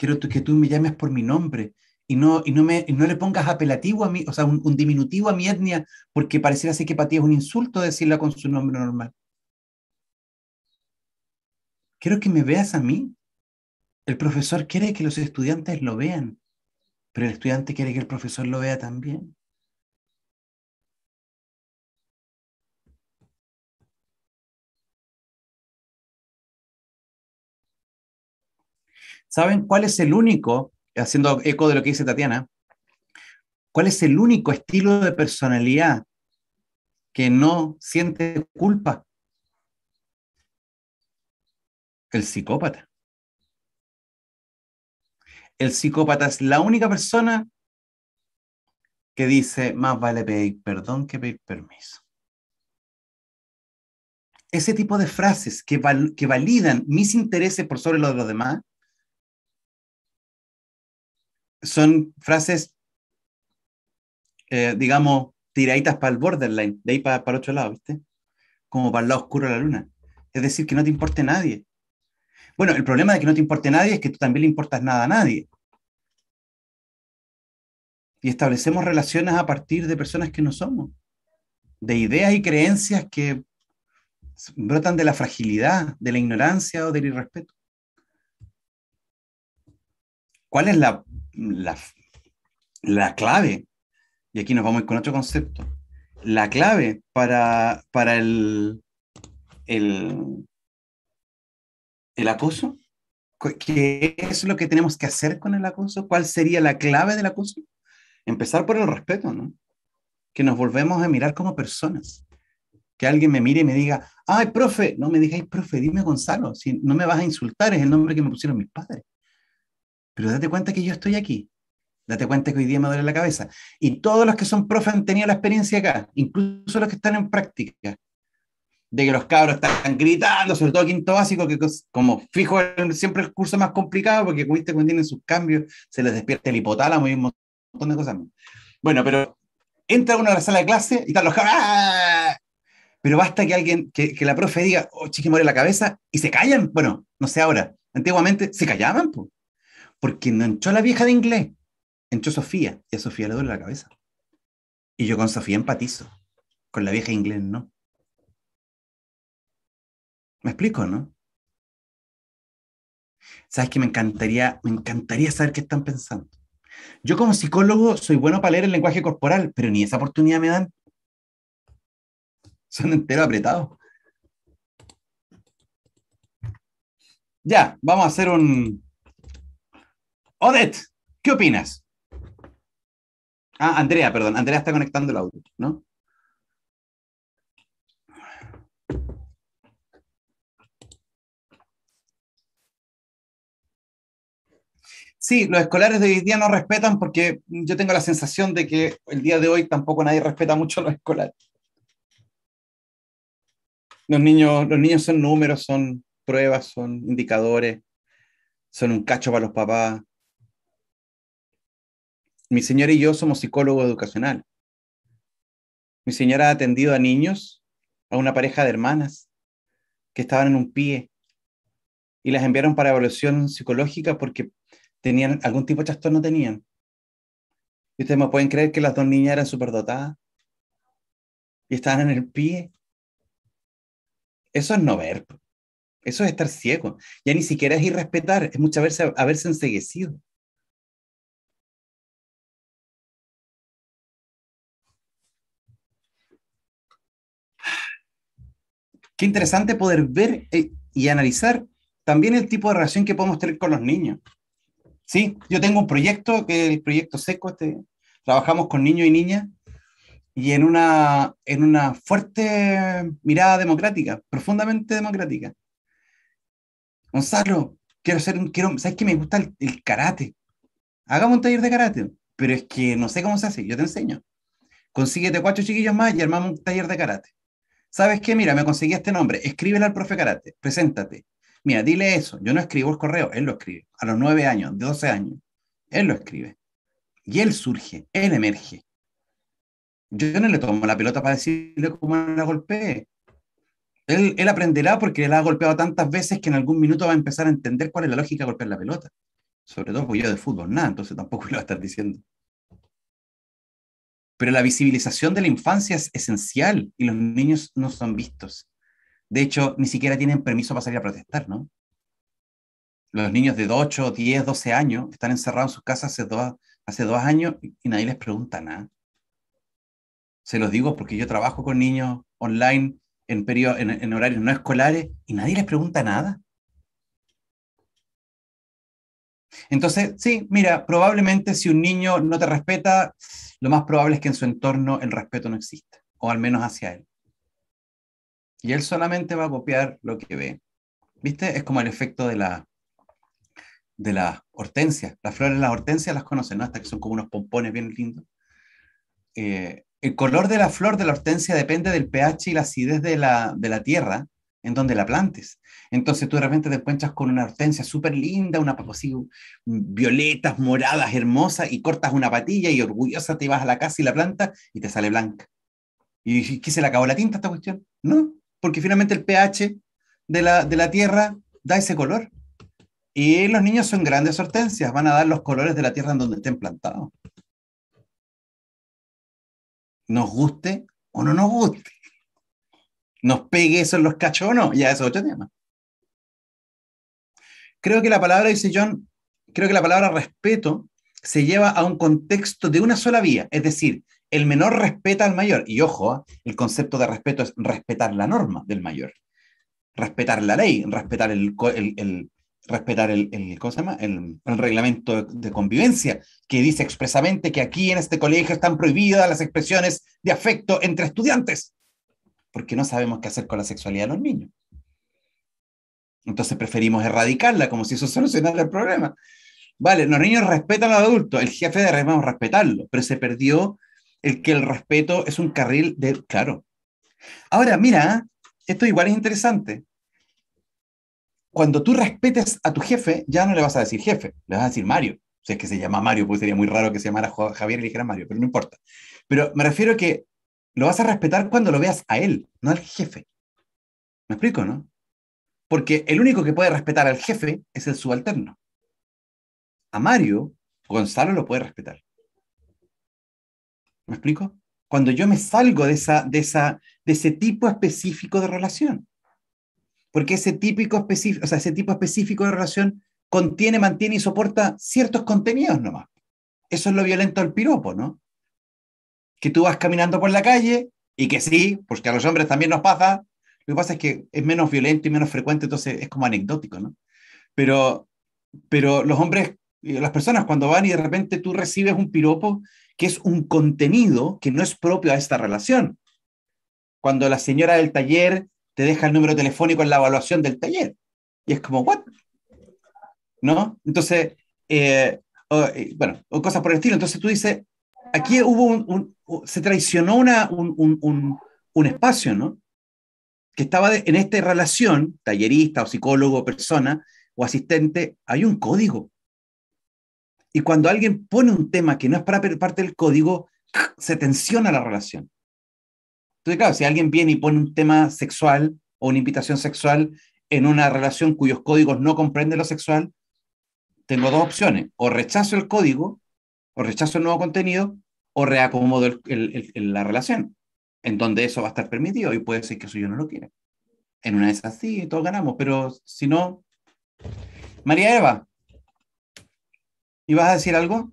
quiero que tú me llames por mi nombre y no, y no, me, no le pongas apelativo a mí, o sea, un, diminutivo a mi etnia, porque pareciera ser que para es un insulto decirla con su nombre normal. Quiero que me veas a mí. El profesor quiere que los estudiantes lo vean, pero el estudiante quiere que el profesor lo vea también. ¿Saben cuál es el único, haciendo eco de lo que dice Tatiana, cuál es el único estilo de personalidad que no siente culpa? El psicópata. El psicópata es la única persona que dice, más vale pedir perdón que pedir permiso. Ese tipo de frases que, que validan mis intereses por sobre los de los demás son frases, eh, digamos, tiraditas para el borderline, de ahí para, para el otro lado, ¿viste? Como para el lado oscuro de la luna. Es decir, que no te importe nadie. Bueno, el problema de que no te importe nadie es que tú también le importas nada a nadie. Y establecemos relaciones a partir de personas que no somos, de ideas y creencias que brotan de la fragilidad, de la ignorancia o del irrespeto. ¿Cuál es la la, la clave, y aquí nos vamos con otro concepto, la clave para, para el, acoso, ¿qué es lo que tenemos que hacer con el acoso? ¿Cuál sería la clave del acoso? Empezar por el respeto, ¿no? Que nos volvemos a mirar como personas. Que alguien me mire y me diga, ay, profe, no me ¡Ay, profe, dime Gonzalo, si no me vas a insultar, es el nombre que me pusieron mis padres pero date cuenta que yo estoy aquí. Date cuenta que hoy día me duele la cabeza. Y todos los que son profes han tenido la experiencia acá, incluso los que están en práctica, de que los cabros están gritando, sobre todo quinto básico, que como fijo siempre el curso más complicado, porque ¿viste? cuando tienen sus cambios, se les despierta el hipotálamo y un montón de cosas. Bueno, pero entra uno a la sala de clase y están los ¡ah! Pero basta que alguien, que, la profe diga, oh, chiqui, muere la cabeza, y se callan. Bueno, no sé ahora. Antiguamente se callaban, pues porque no entró la vieja de inglés, entró Sofía, y a Sofía le duele la cabeza. Y yo con Sofía empatizo, con la vieja de inglés no. ¿Me explico, no? ¿Sabes que Me encantaría, me encantaría saber qué están pensando. Yo como psicólogo soy bueno para leer el lenguaje corporal, pero ni esa oportunidad me dan. Son entero apretados. Ya, vamos a hacer un, Odette, ¿qué opinas? Ah, Andrea, perdón. Andrea está conectando el audio, ¿no? Sí, los escolares de hoy día no respetan porque yo tengo la sensación de que el día de hoy tampoco nadie respeta mucho a los escolares. Los niños, los niños son números, son pruebas, son indicadores, son un cacho para los papás. Mi señora y yo somos psicólogo educacional. Mi señora ha atendido a niños, a una pareja de hermanas que estaban en un pie y las enviaron para evaluación psicológica porque tenían algún tipo de trastorno tenían. Y ustedes me pueden creer que las dos niñas eran superdotadas y estaban en el pie. Eso es no ver. Eso es estar ciego. Ya ni siquiera es irrespetar, es muchas veces haberse enseguecido. Qué interesante poder ver eh, y analizar también el tipo de relación que podemos tener con los niños. Sí, yo tengo un proyecto que es el proyecto SECO, este, trabajamos con niños y niñas y en una, en una fuerte mirada democrática, profundamente democrática. Gonzalo, quiero un quiero, ¿sabes qué? Me gusta el, el, karate. Hagamos un taller de karate, pero es que no sé cómo se hace, yo te enseño. Consíguete cuatro chiquillos más y armamos un taller de karate. ¿Sabes qué? Mira, me conseguí este nombre. Escríbele al profe Karate, preséntate. Mira, dile eso. Yo no escribo el correo, él lo escribe. A los nueve años, de 12 años, él lo escribe. Y él surge, él emerge. Yo no le tomo la pelota para decirle cómo la golpeé. Él, aprenderá porque la ha golpeado tantas veces que en algún minuto va a empezar a entender cuál es la lógica de golpear la pelota. Sobre todo porque yo de fútbol, nada, entonces tampoco <laughs> lo va a estar diciendo. Pero la visibilización de la infancia es esencial y los niños no son vistos. De hecho, ni siquiera tienen permiso para salir a protestar, ¿no? Los niños de 8, 10, 12 años están encerrados en sus casas hace dos, años y nadie les pregunta nada. Se los digo porque yo trabajo con niños online en, en, en horarios no escolares y nadie les pregunta nada. Entonces, sí, mira, probablemente si un niño no te respeta, lo más probable es que en su entorno el respeto no exista, o al menos hacia él. Y él solamente va a copiar lo que ve. ¿Viste? Es como el efecto de la de las hortensias. Las flores de la hortensias las conocen, ¿no? Hasta que son como unos pompones bien lindos. Eh, el color de la flor de la hortensia depende del pH y la acidez de la, de la tierra en donde la plantes. Entonces tú de repente te encuentras con una hortensia súper linda, una así, violetas, moradas, hermosas, y cortas una patilla y orgullosa te vas a la casa y la planta y te sale blanca. ¿Y qué se le acabó la tinta a esta cuestión? No, porque finalmente el pH de la, de la tierra da ese color. Y los niños son grandes hortensias, van a dar los colores de la tierra en donde estén plantados. Nos guste o no nos guste. Nos pegue eso en los cachos o no, ya es otro tema. Creo que la palabra, dice John, creo que la palabra respeto se lleva a un contexto de una sola vía, es decir, el menor respeta al mayor. Y ojo, ¿eh? el concepto de respeto es respetar la norma del mayor, respetar la ley, respetar el, respetar el, el, reglamento de convivencia, que dice expresamente que aquí en este colegio están prohibidas las expresiones de afecto entre estudiantes, porque no sabemos qué hacer con la sexualidad de los niños. Entonces preferimos erradicarla como si eso <laughs> solucionara el problema. Vale, los niños respetan a los adultos el jefe de vamos respetarlo, pero se perdió el que el respeto es un carril de... Claro. Ahora, mira, esto igual es interesante. Cuando tú respetes a tu jefe, ya no le vas a decir jefe, le vas a decir Mario. Si es que se llama Mario, pues sería muy raro que se llamara Javier y le dijera Mario, pero no importa. Pero me refiero que lo vas a respetar cuando lo veas a él, no al jefe. ¿Me explico, no? Porque el único que puede respetar al jefe es el subalterno. A Mario, Gonzalo lo puede respetar. ¿Me explico? Cuando yo me salgo de, ese tipo específico de relación. Porque ese, típico específico, ese tipo específico de relación contiene, mantiene y soporta ciertos contenidos nomás. Eso es lo violento del piropo, ¿no? Que tú vas caminando por la calle y que sí, porque a los hombres también nos pasa, lo que pasa es que es menos violento y menos frecuente, entonces es como anecdótico, ¿no? Pero, pero los hombres, eh, las personas cuando van y de repente tú recibes un piropo que es un contenido que no es propio a esta relación. Cuando la señora del taller te deja el número telefónico en la evaluación del taller. Y es como, ¿what? ¿No? Entonces, eh, eh, bueno, o cosas por el estilo. Entonces tú dices, aquí hubo un, se traicionó una, un, un, un, espacio, ¿no? que estaba en esta relación, tallerista o psicólogo, persona o asistente, hay un código. Y cuando alguien pone un tema que no es para parte del código, <clears throat> se tensiona la relación. Entonces, claro, si alguien viene y pone un tema sexual o una invitación sexual en una relación cuyos códigos no comprenden lo sexual, tengo dos opciones. O rechazo el código, o rechazo el nuevo contenido, o reacomodo la relación en donde eso va a estar permitido y puede ser que eso yo no lo quiera. En una de así, todos ganamos, pero si no... María Eva, ¿y vas a decir algo?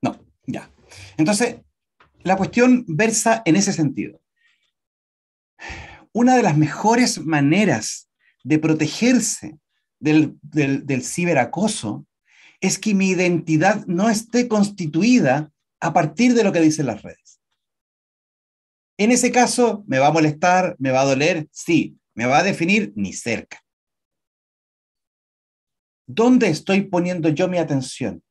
No, ya. Entonces, la cuestión versa en ese sentido. Una de las mejores maneras de protegerse del ciberacoso es que mi identidad no esté constituida a partir de lo que dicen las redes. En ese caso, ¿me va a molestar? ¿Me va a doler? Sí, me va a definir ni cerca. ¿Dónde estoy poniendo yo mi atención?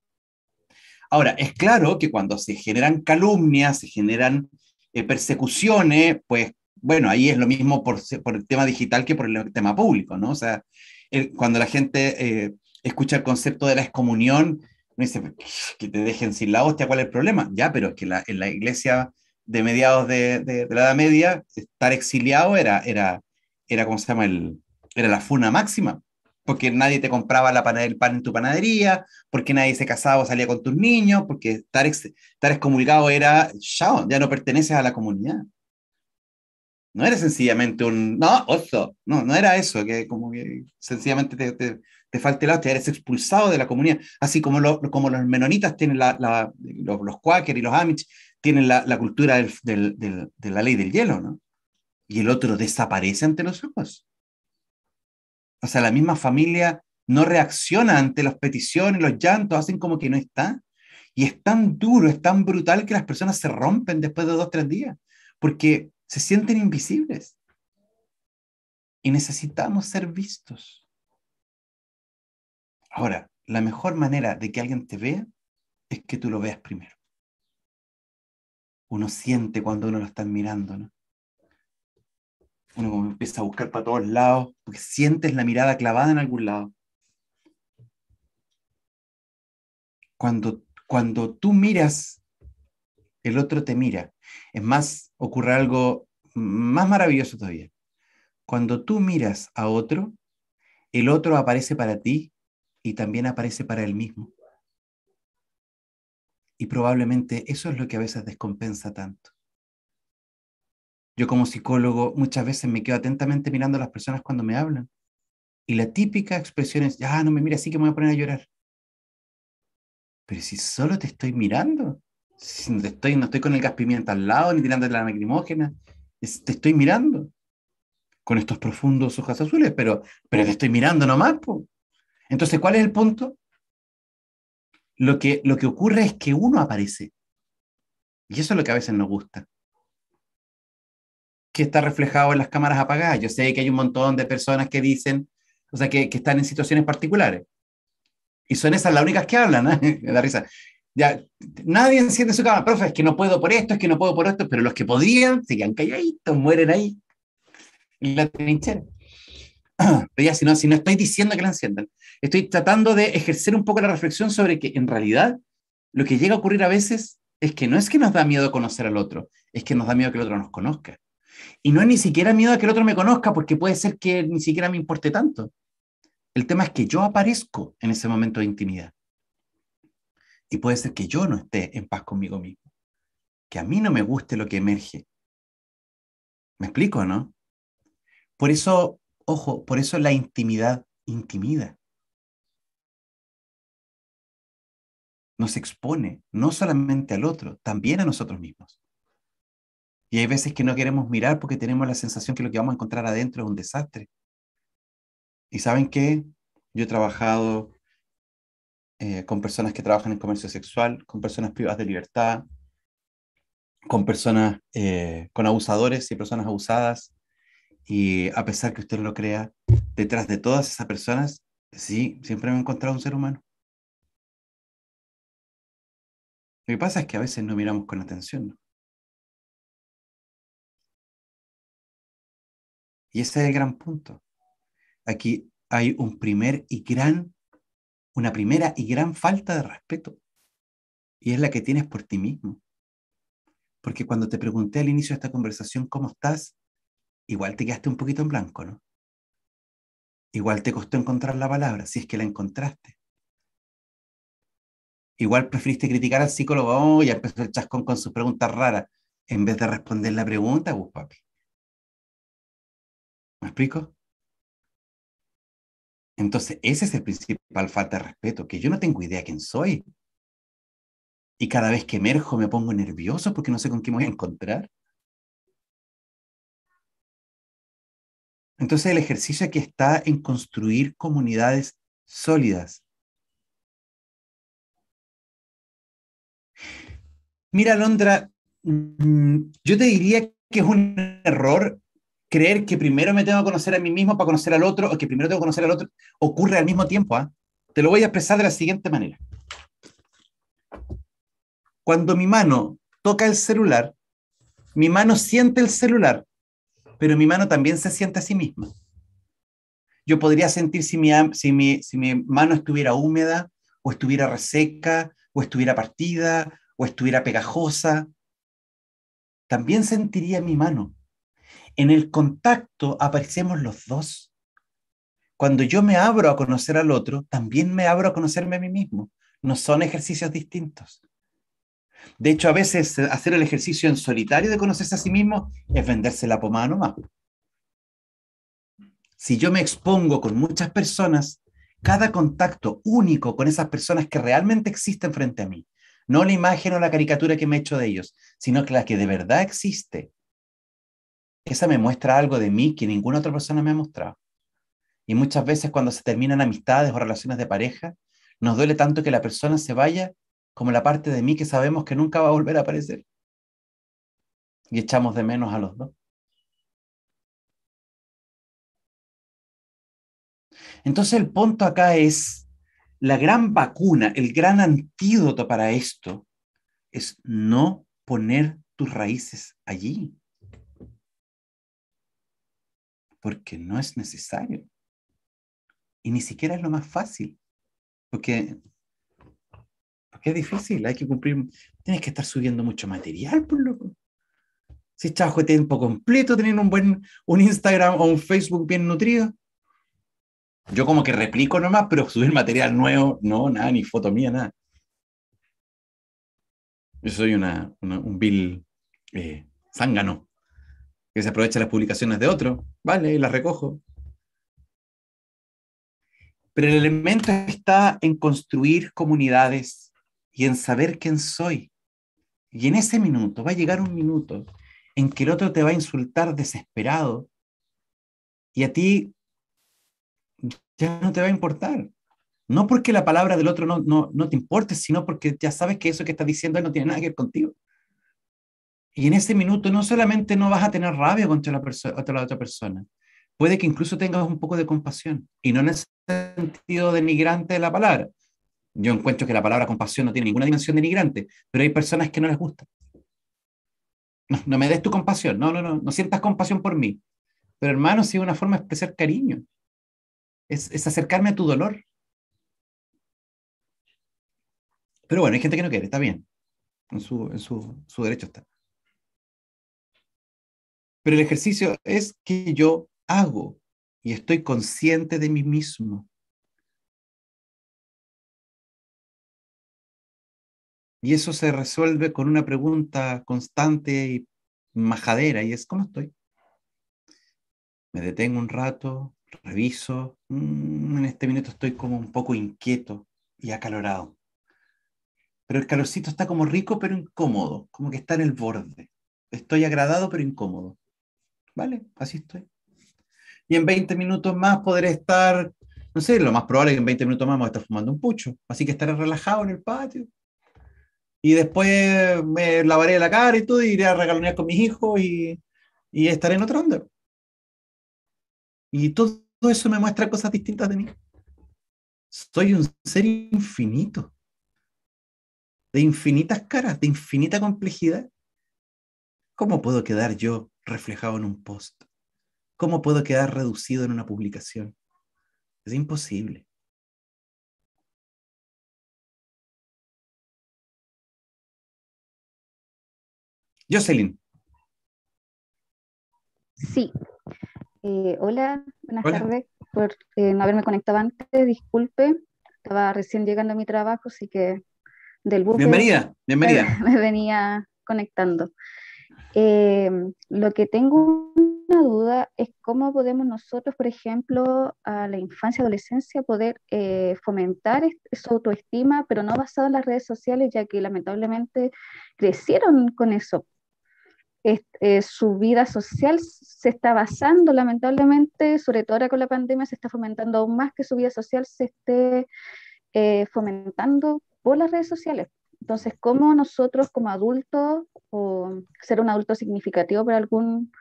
Ahora, es claro que cuando se generan calumnias, se generan eh, persecuciones, pues bueno, ahí es lo mismo por, el tema digital que por el tema público, ¿no? O sea, cuando la gente eh, escucha el concepto de la excomunión, no dice, que te dejen sin la hostia, ¿cuál es el problema? Ya, pero es que en la iglesia de mediados de, de, la Edad Media, estar exiliado era, era, era ¿cómo se llama? El, era la funa máxima, porque nadie te compraba la el pan en tu panadería, porque nadie se casaba o salía con tus niños, porque estar, estar excomulgado era, chao, ya no perteneces a la comunidad. No era sencillamente un, no, no, no era eso, que como que sencillamente te te falta el te eres expulsado de la comunidad, así como, como los menonitas tienen la, los, los y los amish tienen la, cultura del, de la ley del hielo, ¿no? Y el otro desaparece ante los ojos. O sea, la misma familia no reacciona ante las peticiones, los llantos, hacen como que no está. Y es tan duro, es tan brutal que las personas se rompen después de dos, tres días, porque se sienten invisibles. Y necesitamos ser vistos. Ahora, la mejor manera de que alguien te vea es que tú lo veas primero. Uno siente cuando uno lo está mirando, ¿no? Uno empieza a buscar para todos lados, porque sientes la mirada clavada en algún lado. Cuando, cuando tú miras, el otro te mira. Es más, ocurre algo más maravilloso todavía. Cuando tú miras a otro, el otro aparece para ti y también aparece para él mismo. Y probablemente eso es lo que a veces descompensa tanto. Yo como psicólogo muchas veces me quedo atentamente mirando a las personas cuando me hablan. Y la típica expresión es, ya ah, no me mira así que me voy a poner a llorar. Pero si solo te estoy mirando, si no, estoy, no estoy con el gas pimienta al lado ni tirando la lacrimógena, te estoy mirando con estos profundos ojos azules, pero, pero te estoy mirando nomás. Po. Entonces, ¿cuál es el punto? Lo que, lo que ocurre es que uno aparece. Y eso es lo que a veces nos gusta. Que está reflejado en las cámaras apagadas. Yo sé que hay un montón de personas que dicen, o sea, que, que están en situaciones particulares. Y son esas las únicas que hablan, ¿eh? la <laughs> risa. Ya, nadie enciende su cámara, profe, es que no puedo por esto, es que no puedo por esto, pero los que podían siguen calladitos, mueren ahí, en la trinchera. <clears throat> pero si no, si no estoy diciendo que la enciendan, estoy tratando de ejercer un poco la reflexión sobre que en realidad lo que llega a ocurrir a veces es que no es que nos da miedo conocer al otro, es que nos da miedo que el otro nos conozca. Y no es ni siquiera miedo a que el otro me conozca, porque puede ser que ni siquiera me importe tanto. El tema es que yo aparezco en ese momento de intimidad. Y puede ser que yo no esté en paz conmigo mismo, que a mí no me guste lo que emerge. ¿Me explico, no? Por eso Ojo, por eso la intimidad intimida. Nos expone no solamente al otro, también a nosotros mismos. Y hay veces que no queremos mirar porque tenemos la sensación que lo que vamos a encontrar adentro es un desastre. Y saben qué? Yo he trabajado eh, con personas que trabajan en comercio sexual, con personas privadas de libertad, con personas, eh, con abusadores y personas abusadas, y a pesar que usted lo crea, detrás de todas esas personas, sí, siempre me he encontrado un ser humano. Lo que pasa es que a veces no miramos con atención. Y ese es el gran punto. Aquí hay un primer y gran, una primera y gran falta de respeto. Y es la que tienes por ti mismo. Porque cuando te pregunté al inicio de esta conversación cómo estás, igual te quedaste un poquito en blanco, ¿no? Igual te costó encontrar la palabra, si es que la encontraste. Igual preferiste criticar al psicólogo, y oh, ya empezó el chascón con sus preguntas raras, en vez de responder la pregunta, pues papi. ¿Me explico? Entonces, ese es el principal falta de respeto, que yo no tengo idea quién soy. Y cada vez que emerjo me pongo nervioso porque no sé con quién voy a encontrar. Entonces el ejercicio aquí está en construir comunidades sólidas. Mira, Londra, mm, yo te diría que es un error creer que primero me tengo que conocer a mí mismo para conocer al otro, o que primero tengo que conocer al otro, ocurre al mismo tiempo. ¿ah? Te lo voy a expresar de la siguiente manera. Cuando mi mano toca el celular, mi mano siente el celular, pero mi mano también se siente a sí misma. Yo podría sentir si mi, mano estuviera húmeda o estuviera reseca o estuviera partida o estuviera pegajosa. También sentiría mi mano. En el contacto aparecemos los dos. Cuando yo me abro a conocer al otro, también me abro a conocerme a mí mismo. No son ejercicios distintos. De hecho, a veces eh, hacer el ejercicio en solitario de conocerse a sí mismo es venderse la pomada nomás. Si yo me expongo con muchas personas, cada contacto único con esas personas que realmente existen frente a mí, no la imagen o la caricatura que me he hecho de ellos, sino que la que de verdad existe, esa me muestra algo de mí que ninguna otra persona me ha mostrado. Y muchas veces cuando se terminan amistades o relaciones de pareja, nos duele tanto que la persona se vaya como la parte de mí que sabemos que nunca va a volver a aparecer. Y echamos de menos a los dos. Entonces el punto acá es, la gran vacuna, el gran antídoto para esto es no poner tus raíces allí. Porque no es necesario. Y ni siquiera es lo más fácil. Porque es difícil, hay que cumplir, tienes que estar subiendo mucho material, por pues, loco. Si trabajo de tiempo completo, tener un buen un Instagram o un Facebook bien nutrido. Yo como que replico nomás, pero subir material nuevo, no, nada, ni foto mía, nada. Yo soy un vil eh, zángano que se aprovecha las publicaciones de otro, vale, y las recojo. Pero el elemento está en construir comunidades y en saber quién soy. Y en ese minuto, va a llegar un minuto en que el otro te va a insultar desesperado y a ti ya no te va a importar. No porque la palabra del otro no, te importe, sino porque ya sabes que eso que estás diciendo no tiene nada que ver contigo. Y en ese minuto no solamente no vas a tener rabia contra la, contra la otra persona, puede que incluso tengas un poco de compasión, y no en el sentido denigrante de la palabra, yo encuentro que la palabra compasión no tiene ninguna dimensión denigrante, pero hay personas que no les gusta. No, me des tu compasión, no, no, no, no sientas compasión por mí. Pero hermano, sí una forma de expresar cariño. Es, acercarme a tu dolor. Pero bueno, hay gente que no quiere, está bien. En su, su derecho está. Pero el ejercicio es que yo hago y estoy consciente de mí mismo. Y eso se resuelve con una pregunta constante y majadera, y es, ¿cómo estoy? Me detengo un rato, reviso, mm, en este minuto estoy como un poco inquieto y acalorado. Pero el calorcito está como rico pero incómodo, como que está en el borde. Estoy agradado pero incómodo. ¿Vale? Así estoy. Y en 20 minutos más podré estar, no sé, lo más probable es que en 20 minutos más voy a estar fumando un pucho. Así que estaré relajado en el patio, y después me lavaré la cara y todo, y iré a regalonear con mis hijos y, y estaré en otro onda. Y todo eso me muestra cosas distintas de mí. Soy un ser infinito, de infinitas caras, de infinita complejidad. ¿Cómo puedo quedar yo reflejado en un post? ¿Cómo puedo quedar reducido en una publicación? Es imposible. Jocelyn. Sí. Eh, hola, buenas tardes. Por eh, no haberme conectado antes, disculpe. Estaba recién llegando a mi trabajo, así que del bus. Bienvenida, <laughs> bienvenida. Me, venía conectando. Eh, lo que tengo una duda es cómo podemos nosotros, por ejemplo, a la infancia, y adolescencia, poder fomentar su autoestima, pero no basado en las redes sociales, ya que lamentablemente crecieron con eso. Eh, su vida social se está basando, lamentablemente, sobre todo ahora con la pandemia, se está fomentando aún más que su vida social se esté eh, fomentando por las redes sociales. Entonces, ¿cómo nosotros como adultos, o ser un adulto significativo para algún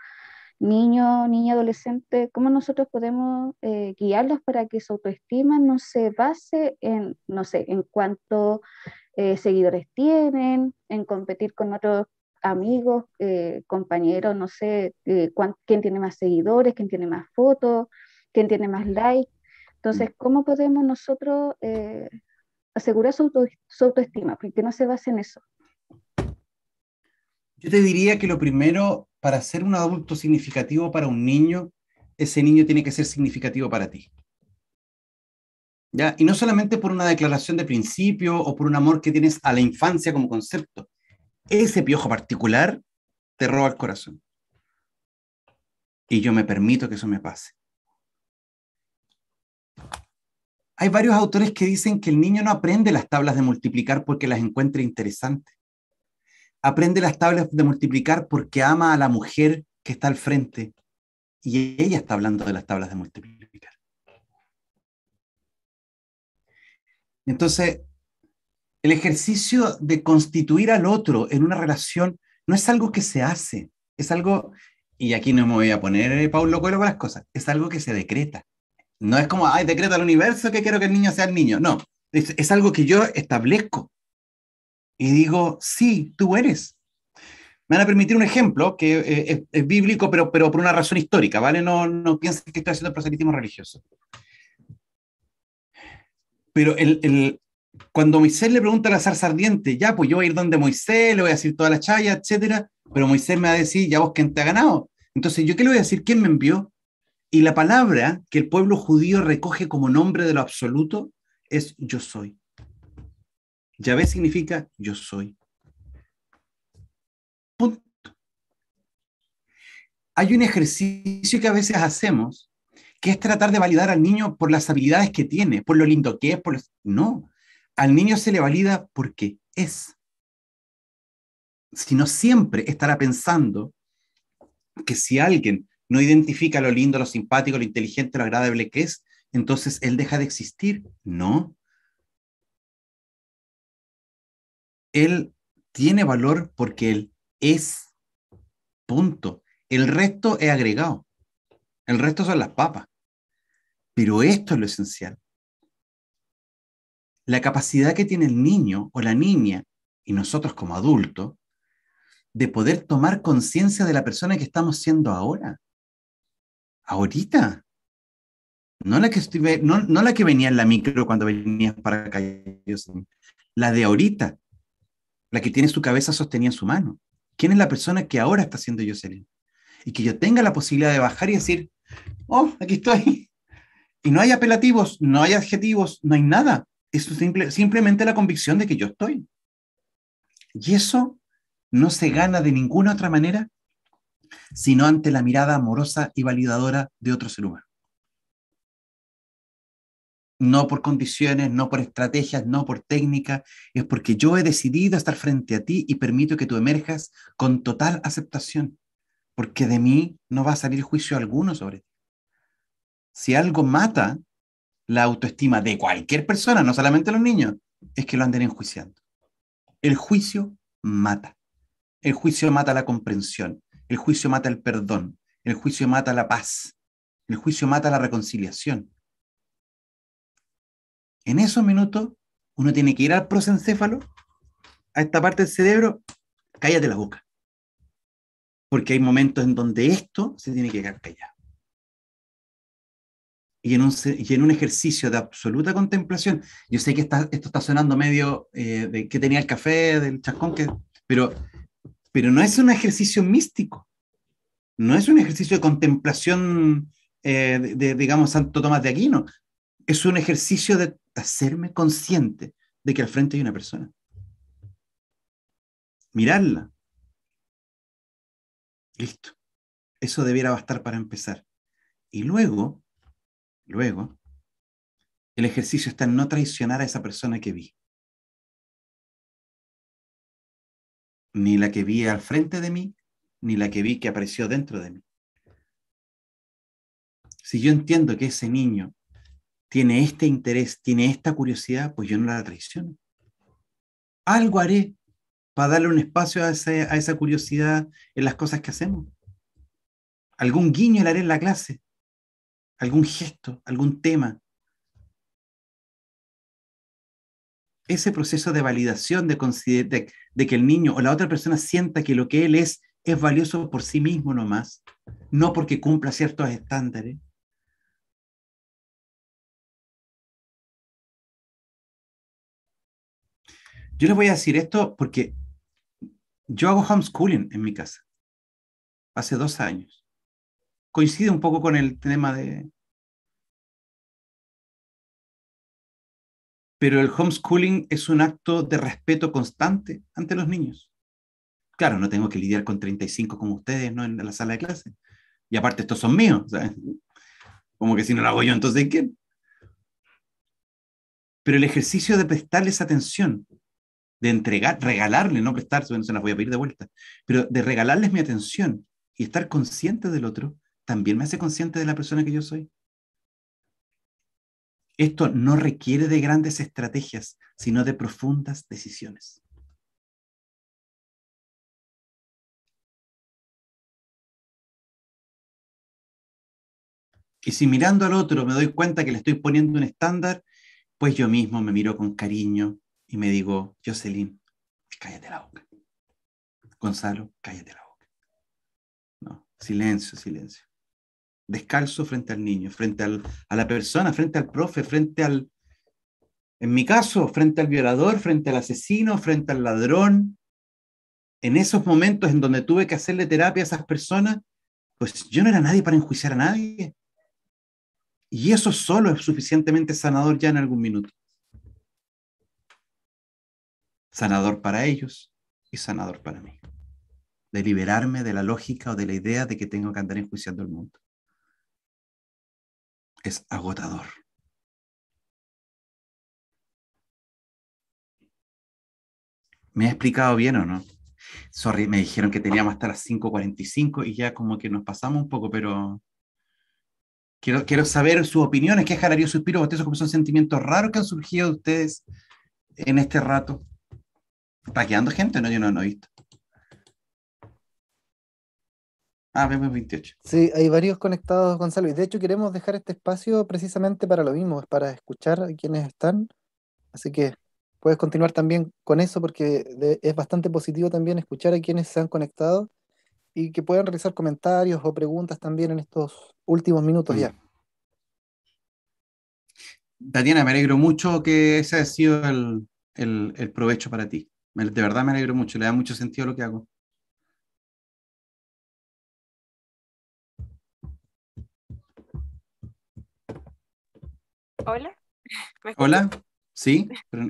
niño, niña, adolescente, cómo nosotros podemos eh, guiarlos para que su autoestima no se base en, no sé, en cuántos seguidores tienen, en competir con otros amigos, eh, compañeros, no sé, eh, quién tiene más seguidores, quién tiene más fotos, quién tiene más likes. Entonces, mm. ¿cómo podemos nosotros eh, asegurar su, su autoestima? Porque no se basa en eso. Yo te diría que lo primero, para ser un adulto significativo para un niño, ese niño tiene que ser significativo para ti. ¿Ya? Y no solamente por una declaración de principio o por un amor que tienes a la infancia como concepto, ese piojo particular te roba el corazón. Y yo me permito que eso me pase. Hay varios autores que dicen que el niño no aprende las tablas de multiplicar porque las encuentra interesantes. Aprende las tablas de multiplicar porque ama a la mujer que está al frente y ella está hablando de las tablas de multiplicar. Entonces, el ejercicio de constituir al otro en una relación no es algo que se hace, es algo, y aquí no me voy a poner eh, Paulo Coelho con las cosas, es algo que se decreta. No es como, ay, decreto al universo que quiero que el niño sea el niño. No, es, algo que yo establezco. Y digo, sí, tú eres. Me van a permitir un ejemplo que eh, es, bíblico, pero, pero por una razón histórica, ¿vale? No, no pienses que estoy haciendo proselitismo religioso. Pero el, cuando Moisés le pregunta a la zarza ardiente, ya, pues yo voy a ir donde Moisés, le voy a decir toda la chaya, etcétera, pero Moisés me va a decir, ya vos quién te ha ganado. Entonces, ¿yo qué le voy a decir? ¿Quién me envió? Y la palabra que el pueblo judío recoge como nombre de lo absoluto es yo soy. Yahvé significa yo soy. Punto. Hay un ejercicio que a veces hacemos que es tratar de validar al niño por las habilidades que tiene, por lo lindo que es, por No, al niño se le valida porque es. Si no siempre estará pensando que si alguien no identifica lo lindo, lo simpático, lo inteligente, lo agradable que es, entonces él deja de existir. No. Él tiene valor porque él es. Punto. El resto es agregado. El resto son las papas. Pero esto es lo esencial la capacidad que tiene el niño o la niña, y nosotros como adultos, de poder tomar conciencia de la persona que estamos siendo ahora. Ahorita. No la que, estuve, no, la que venía en la micro cuando venías para acá. La de ahorita. La que tiene su cabeza sostenida en su mano. ¿Quién es la persona que ahora está siendo Jocelyn? Y que yo tenga la posibilidad de bajar y decir, oh, aquí estoy. <laughs> Y no hay apelativos, no hay adjetivos, no hay nada es simplemente la convicción de que yo estoy. Y eso no se gana de ninguna otra manera sino ante la mirada amorosa y validadora de otro ser humano. No por condiciones, no por estrategias, no por técnica es porque yo he decidido estar frente a ti y permito que tú emerjas con total aceptación, porque de mí no va a salir juicio alguno sobre ti. Si algo mata la autoestima de cualquier persona, no solamente los niños, es que lo anden enjuiciando. El juicio mata. El juicio mata la comprensión. El juicio mata el perdón. El juicio mata la paz. El juicio mata la reconciliación. En esos minutos, uno tiene que ir al prosencéfalo, a esta parte del cerebro, cállate la boca. Porque hay momentos en donde esto se tiene que quedar callado y en, un, en un ejercicio de absoluta contemplación. Yo sé que está, esto está sonando medio eh, de que tenía el café, del chascón, que, pero, pero no es un ejercicio místico, no es un ejercicio de contemplación eh, de, de, digamos, Santo Tomás de Aquino, es un ejercicio de hacerme consciente de que al frente hay una persona. Mirarla. Listo. Eso debiera bastar para empezar. Y luego Luego, el ejercicio está en no traicionar a esa persona que vi. Ni la que vi al frente de mí, ni la que vi que apareció dentro de mí. Si yo entiendo que ese niño tiene este interés, tiene esta curiosidad, pues yo no la traiciono. Algo haré para darle un espacio a, esa curiosidad en las cosas que hacemos. Algún guiño le haré en la clase algún gesto, algún tema. Ese proceso de validación, de, que el niño o la otra persona sienta que lo que él es es valioso por sí mismo más no porque cumpla ciertos estándares. Yo les voy a decir esto porque yo hago homeschooling en mi casa, hace dos años coincide un poco con el tema de... Pero el homeschooling es un acto de respeto constante ante los niños. Claro, no tengo que lidiar con 35 como ustedes, ¿no? En la sala de clase. Y aparte, estos son míos. Como que si no lo hago yo, entonces ¿quién? Pero el ejercicio de prestarles atención, de entregar, regalarle, no prestar, no se las voy a pedir de vuelta, pero de regalarles mi atención y estar consciente del otro, también me hace consciente de la persona que yo soy. Esto no requiere de grandes estrategias, sino de profundas decisiones. Y si mirando al otro me doy cuenta que le estoy poniendo un estándar, pues yo mismo me miro con cariño y me digo, Jocelyn, cállate la boca. Gonzalo, cállate la boca. No, silencio, silencio descalzo frente al niño, frente a la persona, frente al profe, frente al, en mi caso, frente al violador, frente al asesino, frente al ladrón. En esos momentos en donde tuve que hacerle terapia a esas personas, pues yo no era nadie para enjuiciar a nadie. Y eso solo es suficientemente sanador ya en algún minuto. Sanador para ellos y sanador para mí. De liberarme de la lógica o de la idea de que tengo que andar enjuiciando el mundo es agotador. ¿Me he explicado bien o no? Sorry, me dijeron que teníamos hasta las 5.45 y ya como que nos pasamos un poco, pero quiero, saber sus opiniones, qué jalaría suspiro, ¿Ustedes cómo son sentimientos raros que han surgido de ustedes en este rato. ¿Está quedando gente? No, yo no, no he visto. Ah, vemos 28. Sí, hay varios conectados, Gonzalo. Y de hecho queremos dejar este espacio precisamente para lo mismo, es para escuchar a quienes están. Así que puedes continuar también con eso porque es bastante positivo también escuchar a quienes se han conectado y que puedan realizar comentarios o preguntas también en estos últimos minutos ya. Tatiana, mm. me alegro mucho que ese haya sido el, provecho para ti. de verdad me alegro mucho, le da mucho sentido lo que hago. Hola. Hola. Sí, pero,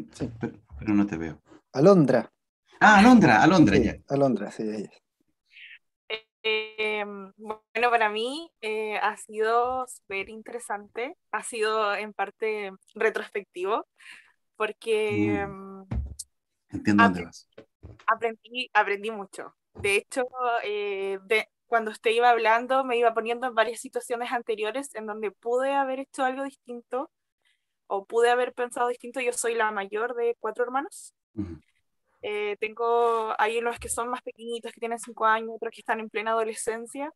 no te veo. Alondra. Ah, Alondra, Alondra ya. Alondra, sí, em, bueno, para mí eh, ha sido súper interesante, ha sido en parte retrospectivo, porque... Mm. Em, Entiendo Aprendí, mucho. De hecho, eh, de, cuando usted iba hablando, me iba poniendo en varias situaciones anteriores en donde pude haber hecho algo distinto o pude haber pensado distinto, yo soy la mayor de cuatro hermanos. Eh, tengo ahí unos que son más pequeñitos, que tienen cinco años, otros que están en plena adolescencia.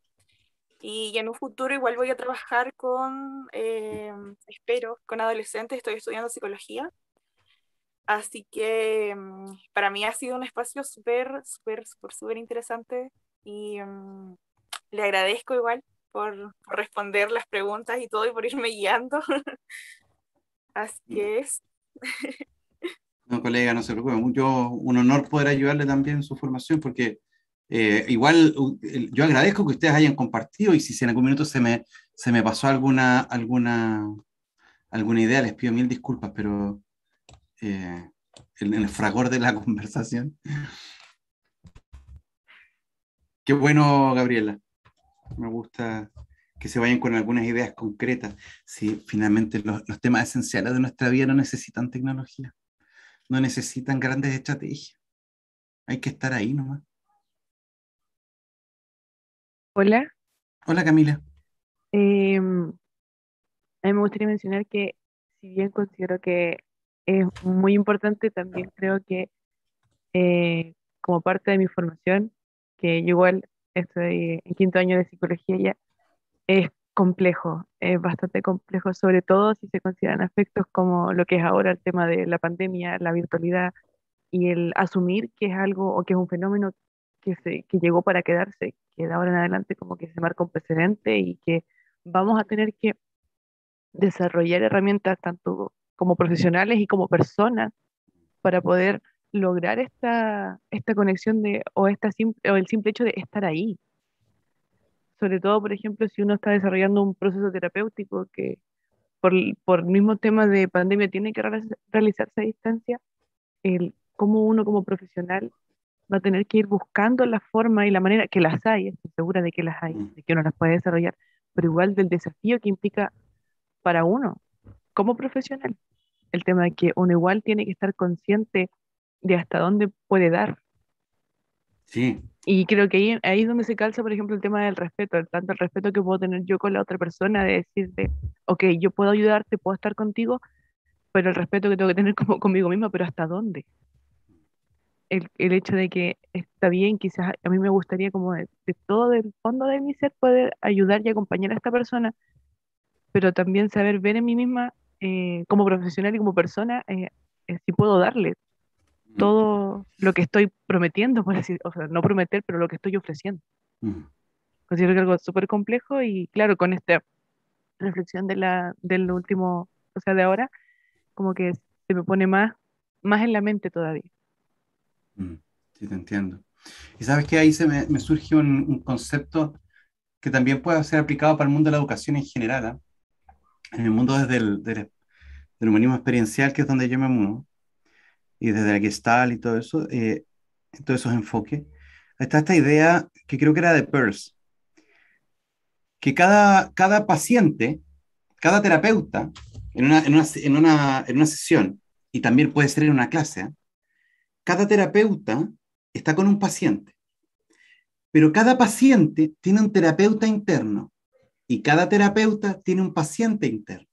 Y, en un futuro igual voy a trabajar con, eh, espero, con adolescentes, estoy estudiando psicología. Así que mm, para mí ha sido un espacio súper, súper, súper, interesante y mm, le agradezco igual por responder las preguntas y todo y por irme guiando. <laughs> Así es. No, colega, no se preocupe. Yo, un honor poder ayudarle también en su formación, porque eh, igual yo agradezco que ustedes hayan compartido y si, en algún minuto se me, se me pasó alguna, alguna, alguna idea, les pido mil disculpas, pero eh, en el fragor de la <laughs> conversación. Qué bueno, Gabriela. Me gusta que se vayan con algunas ideas concretas, si finalmente los, temas esenciales de nuestra vida no necesitan tecnología, no necesitan grandes estrategias. Hay que estar ahí nomás. Hola. Hola Camila. Em, a mí me gustaría mencionar que si bien considero que es muy importante, también creo que eh, como parte de mi formación, que yo igual estoy en quinto año de psicología ya, es complejo, es bastante complejo, sobre todo si se consideran aspectos como lo que es ahora el tema de la pandemia, la virtualidad y el asumir que es algo o que es un fenómeno que, se, que llegó para quedarse, que de ahora en adelante como que se marca un precedente y que vamos a tener que desarrollar herramientas tanto como profesionales y como personas para poder lograr esta, esta conexión de, o, esta simple, o el simple hecho de estar ahí, sobre todo, por ejemplo, si uno está desarrollando un proceso terapéutico que por, el mismo tema de pandemia tiene que realizarse a distancia, el, cómo uno como profesional va a tener que ir buscando la forma y la manera que las hay, estoy segura de que las hay, mm. de que uno las puede desarrollar, pero igual del desafío que implica para uno como profesional. El tema de que uno igual tiene que estar consciente de hasta dónde puede dar. Sí, y creo que ahí, es donde se calza, por ejemplo, el tema del respeto, el, tanto el respeto que puedo tener yo con la otra persona, de decirte, ok, yo puedo ayudarte, puedo estar contigo, pero el respeto que tengo que tener <laughs> como, conmigo misma, pero ¿hasta dónde? El, hecho de que está bien, quizás a mí me gustaría como de, todo el fondo de mi ser poder ayudar y acompañar a esta persona, pero también saber ver en mí misma eh, como profesional y como persona eh, eh, si puedo darle, todo lo que estoy prometiendo, por o sea, no prometer, pero lo que estoy ofreciendo. Considero que algo súper complejo y claro, con esta reflexión de la, del último, o sea, de ahora, como que se me pone más, más en la mente todavía. Sí, te entiendo. Y sabes que ahí se me, me surge un, concepto que también puede ser aplicado para el mundo de la educación en general, ¿ah? en el mundo desde el, del, del humanismo experiencial, que es donde yo me muevo y desde el Gestalt y todo eso, eh, todos esos enfoques, está esta idea que creo que era de Peirce, que cada, cada paciente, cada terapeuta, en una, en, una, en, una, sesión, y también puede ser en una clase, ¿eh? cada terapeuta está con un paciente, pero cada paciente tiene un terapeuta interno y cada terapeuta tiene un paciente interno.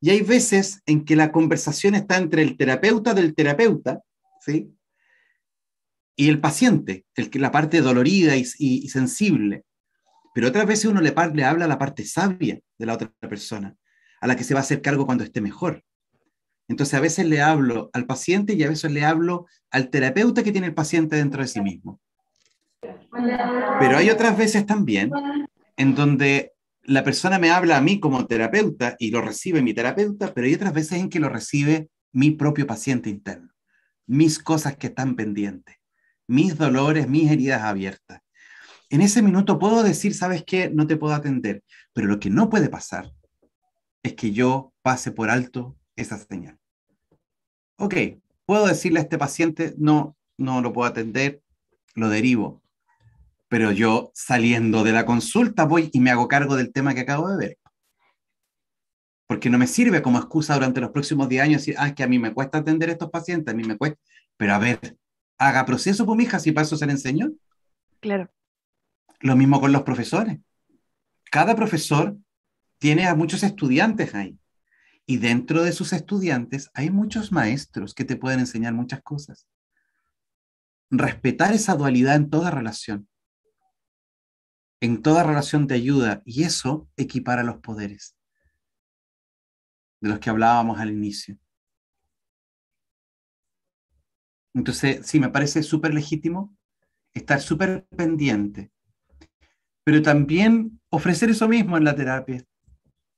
Y hay veces en que la conversación está entre el terapeuta del terapeuta, ¿sí? Y el paciente, el que la parte dolorida y, sensible. Pero otras veces uno le, le habla a la parte sabia de la otra persona, a la que se va a hacer cargo cuando esté mejor. Entonces a veces le hablo al paciente y a veces le hablo al terapeuta que tiene el paciente dentro de sí mismo. Pero hay otras veces también en donde la persona me habla a mí como terapeuta y lo recibe mi terapeuta, pero hay otras veces en que lo recibe mi propio paciente interno, mis cosas que están pendientes, mis dolores, mis heridas abiertas. En ese minuto puedo decir, sabes qué, no te puedo atender, pero lo que no puede pasar es que yo pase por alto esa señal. Ok, puedo decirle a este paciente, no, no lo puedo atender, lo derivo, pero yo saliendo de la consulta voy y me hago cargo del tema que acabo de ver. Porque no me sirve como excusa durante los próximos 10 años decir, ah, es que a mí me cuesta atender a estos pacientes, a mí me cuesta. Pero a ver, haga proceso, pues, si paso a se le Claro. Lo mismo con los profesores. Cada profesor tiene a muchos estudiantes ahí. Y dentro de sus estudiantes hay muchos maestros que te pueden enseñar muchas cosas. Respetar esa dualidad en toda relación en toda relación de ayuda y eso equipara los poderes de los que hablábamos al inicio. Entonces, sí, me parece súper legítimo estar súper pendiente, pero también ofrecer eso mismo en la terapia,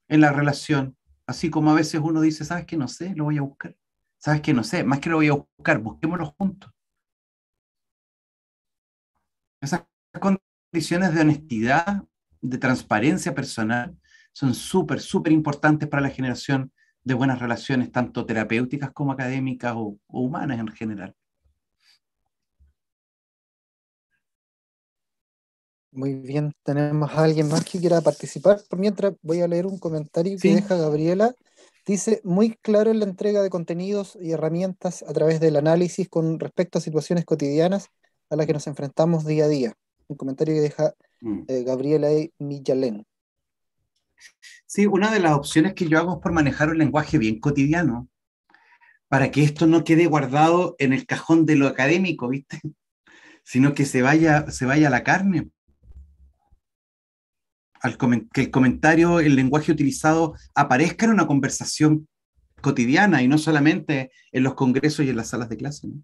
en la relación, así como a veces uno dice, ¿sabes qué? No sé, lo voy a buscar. ¿Sabes qué? No sé, más que lo voy a buscar, busquémoslo juntos. Esas condiciones de honestidad, de transparencia personal, son súper, súper importantes para la generación de buenas relaciones, tanto terapéuticas como académicas o, humanas en general. Muy bien, tenemos a alguien más que quiera participar. Por mientras voy a leer un comentario que deja Gabriela. Dice, muy claro en la entrega de contenidos y herramientas a través del análisis con respecto a situaciones cotidianas a las que nos enfrentamos día a día un comentario que deja mm. eh, Gabriela y Gabriela Millalén. Sí, una de las opciones que yo hago es por manejar un lenguaje bien cotidiano, para que esto no quede guardado en el cajón de lo académico, ¿viste? <laughs> Sino que se vaya, se vaya a la carne. que el comentario, el lenguaje utilizado aparezca en una conversación cotidiana y no solamente en los congresos y en las salas de clase. ¿no?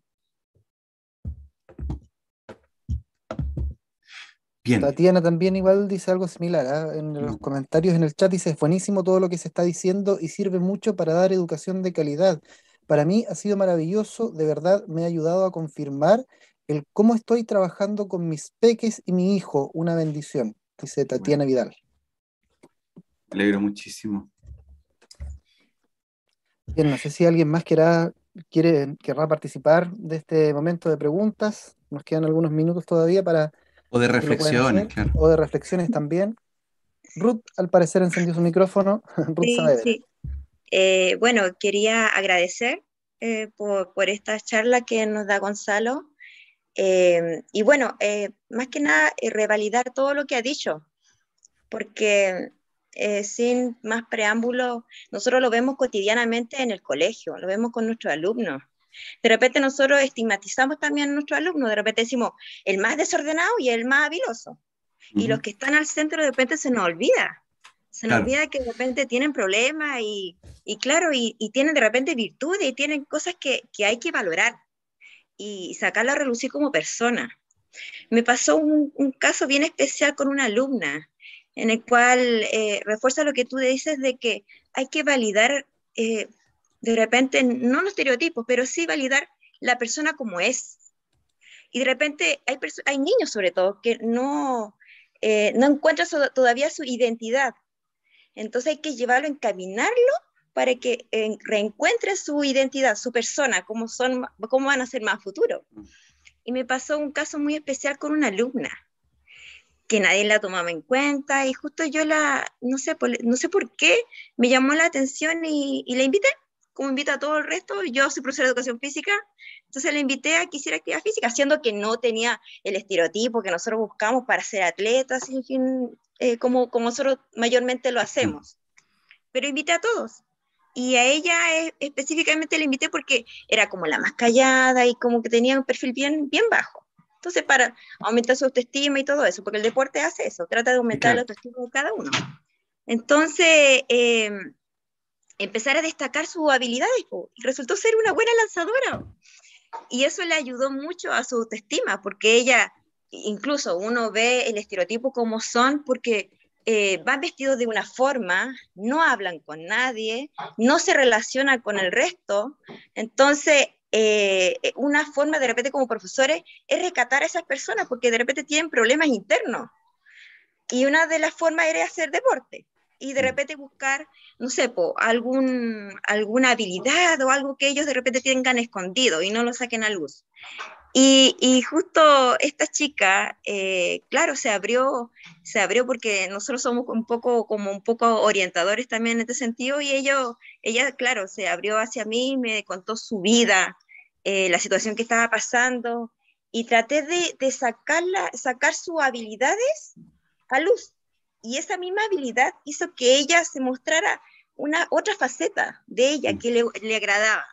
Tatiana también igual dice algo similar ¿ah? en los comentarios en el chat dice es buenísimo todo lo que se está diciendo y sirve mucho para dar educación de calidad. Para mí ha sido maravilloso, de verdad me ha ayudado a confirmar el cómo estoy trabajando con mis peques y mi hijo, una bendición, dice Tatiana Vidal. Me alegro muchísimo. Bien, no sé si alguien más quiere, querrá participar de este momento de preguntas. Nos quedan algunos minutos todavía para o de reflexiones, O de reflexiones también. Ruth, al parecer, encendió su micrófono. <laughs> Ruth sí, sí. Eh, bueno, quería agradecer eh, por, esta charla que nos da Gonzalo. Eh, y bueno, más que nada, revalidar todo lo que ha dicho, porque sin más preámbulo, nosotros lo vemos cotidianamente en el colegio, lo vemos con nuestros alumnos. De repente nosotros estigmatizamos también a nuestro alumno, de repente decimos el más desordenado y el más habiloso. Y los que están al centro de repente se nos olvida. Se nos olvida que de repente tienen problemas y, claro, y, tienen de repente virtudes y tienen cosas que, hay que valorar y sacarla a relucir como persona. Me pasó un, caso bien especial con una alumna, en el cual eh, refuerza lo que tú dices de que hay que validar eh, de repente, no los estereotipos, pero sí validar la persona como es. Y de repente hay, hay niños sobre todo que no, eh, no encuentran todavía su identidad. Entonces hay que llevarlo, encaminarlo para que eh, reencuentre su identidad, su persona, cómo, son, cómo van a ser más futuro. Y me pasó un caso muy especial con una alumna que nadie la tomaba en cuenta y justo yo la, no sé, pues, no sé por qué, me llamó la atención y, y la invité como invita a todo el resto, yo soy profesora de educación física, entonces la invité a que hiciera actividad física, siendo que no tenía el estereotipo que nosotros buscamos para ser atletas, en fin, eh, como, como nosotros mayormente lo hacemos. Pero invité a todos. Y a ella específicamente la invité porque era como la más callada y como que tenía un perfil bien, bien bajo. Entonces, para aumentar su autoestima y todo eso, porque el deporte hace eso, trata de aumentar el la autoestima de cada uno. Entonces, eh, empezar a destacar sus habilidades y resultó ser una buena lanzadora. Y eso le ayudó mucho a su autoestima, porque ella, incluso uno ve el estereotipo como son, porque eh, van vestidos de una forma, no hablan con nadie, no se relacionan con el resto. Entonces, eh, una forma de repente como profesores es rescatar a esas personas, porque de repente tienen problemas internos. Y una de las formas era hacer deporte y de repente buscar, no sé, algún, alguna habilidad o algo que ellos de repente tengan escondido y no lo saquen a luz. Y, y justo esta chica, eh, claro, se abrió, se abrió porque nosotros somos un poco, como un poco orientadores también en este sentido, y ella, claro, se abrió hacia mí, me contó su vida, eh, la situación que estaba pasando, y traté de, de sacarla, sacar sus habilidades a luz, y esa misma habilidad hizo que ella se mostrara una otra faceta de ella mm. que le, le agradaba.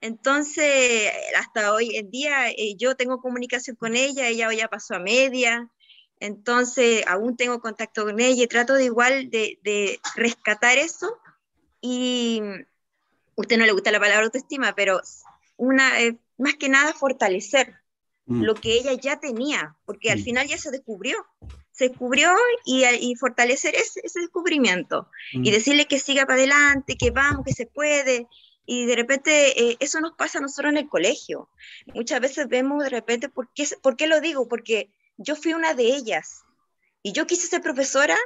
Entonces, hasta hoy en día eh, yo tengo comunicación con ella, ella ya pasó a media, entonces aún tengo contacto con ella y trato de igual de, de rescatar eso. Y mm, usted no le gusta la palabra autoestima, pero una, eh, más que nada fortalecer mm. lo que ella ya tenía, porque al final ya se descubrió se descubrió y, fortalecer ese, descubrimiento y mm. decirle que siga para adelante, que vamos, que se puede. Y de repente eh, eso nos pasa a nosotros en el colegio. Muchas veces vemos de repente, ¿por qué, ¿por qué lo digo? Porque yo fui una de ellas y yo quise ser profesora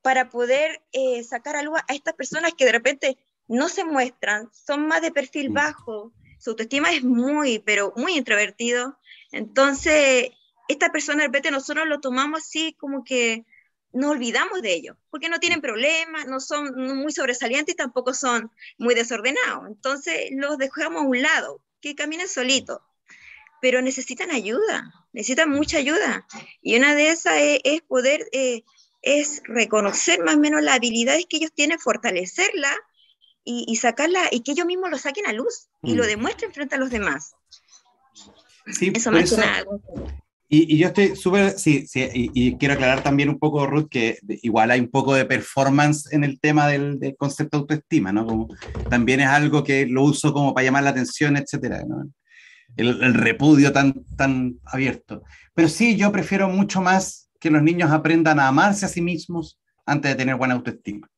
para poder eh, sacar algo a estas personas que de repente no se muestran, son más de perfil bajo, su autoestima es muy, pero muy introvertido. Entonces, esta persona, de repente nosotros lo tomamos así como que nos olvidamos de ellos, porque no tienen problemas, no son muy sobresalientes, y tampoco son muy desordenados. Entonces los dejamos a un lado, que caminen solitos, pero necesitan ayuda, necesitan mucha ayuda. Y una de esas es, poder, eh, es reconocer más o menos las habilidades que ellos tienen, fortalecerla y, sacarla y que ellos mismos lo saquen a luz y lo mm. demuestren frente a los demás. eso pues y, yo estoy súper, sí, sí y, quiero aclarar también un poco, Ruth, que igual hay un poco de performance en el tema del, concepto de autoestima, ¿no? Como, también es algo que lo uso como para llamar la atención, etcétera, ¿no? El, el, repudio tan, tan abierto. Pero sí, yo prefiero mucho más que los niños aprendan a amarse a sí mismos antes de tener buena autoestima.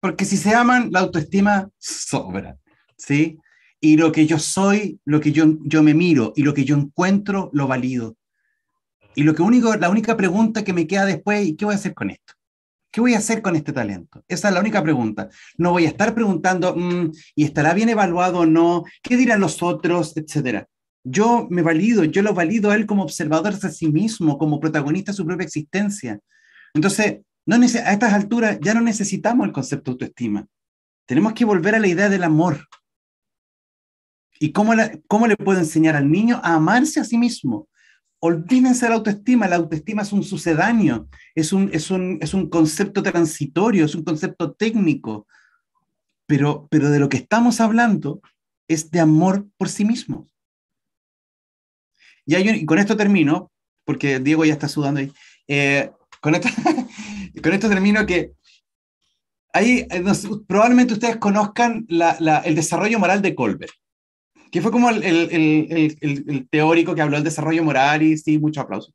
Porque si se aman, la autoestima sobra, ¿sí? y lo que yo soy, lo que yo, yo me miro y lo que yo encuentro, lo valido. Y lo que único, la única pregunta que me queda después es, ¿qué voy a hacer con esto? ¿Qué voy a hacer con este talento? Esa es la única pregunta. No voy a estar preguntando, mm, ¿y estará bien evaluado o no? ¿Qué dirán los otros? Etcétera. Yo me valido, yo lo valido a él como observador de sí mismo, como protagonista de su propia existencia. Entonces, no a estas alturas ya no necesitamos el concepto de autoestima. Tenemos que volver a la idea del amor, ¿Y cómo, cómo le puedo enseñar al niño a amarse a sí mismo? Olvídense de la autoestima, la autoestima es un sucedáneo, es un, es un, es un concepto transitorio, es un concepto técnico, pero, pero de lo que estamos hablando es de amor por sí mismo. Y, con esto termino, porque Diego ya está sudando ahí. Eh, con, esto, <laughs> con esto termino que ahí, eh, probablemente ustedes conozcan la, la, el desarrollo moral de Colbert que fue como el, teórico que habló del desarrollo moral y sí, mucho aplauso.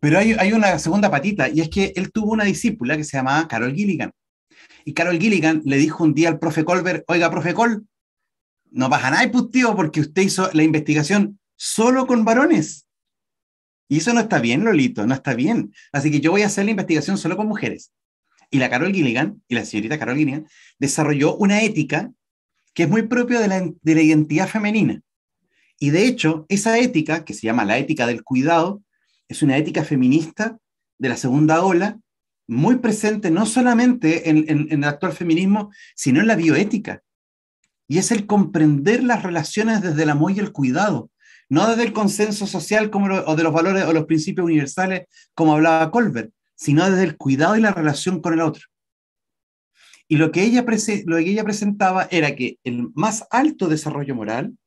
Pero hay, una segunda patita, y es que él tuvo una discípula que se llamaba Carol Gilligan. Y Carol Gilligan le dijo un día al profe Colbert, oiga, profe Col, no pasa nada, pues tío, porque usted hizo la investigación solo con varones. Y eso no está bien, Lolito, no está bien. Así que yo voy a hacer la investigación solo con mujeres. Y la Carol Gilligan, y la señorita Carol Gilligan, desarrolló una ética que es muy propio de la, identidad femenina. Y de hecho, esa ética, que se llama la ética del cuidado, es una ética feminista de la segunda ola, muy presente no solamente en, el actual feminismo, sino en la bioética. Y es el comprender las relaciones desde el amor y el cuidado, no desde el consenso social como o de los valores o los principios universales, como hablaba Colbert, sino desde el cuidado y la relación con el otro. Y lo que, ella presentaba era que el más alto desarrollo moral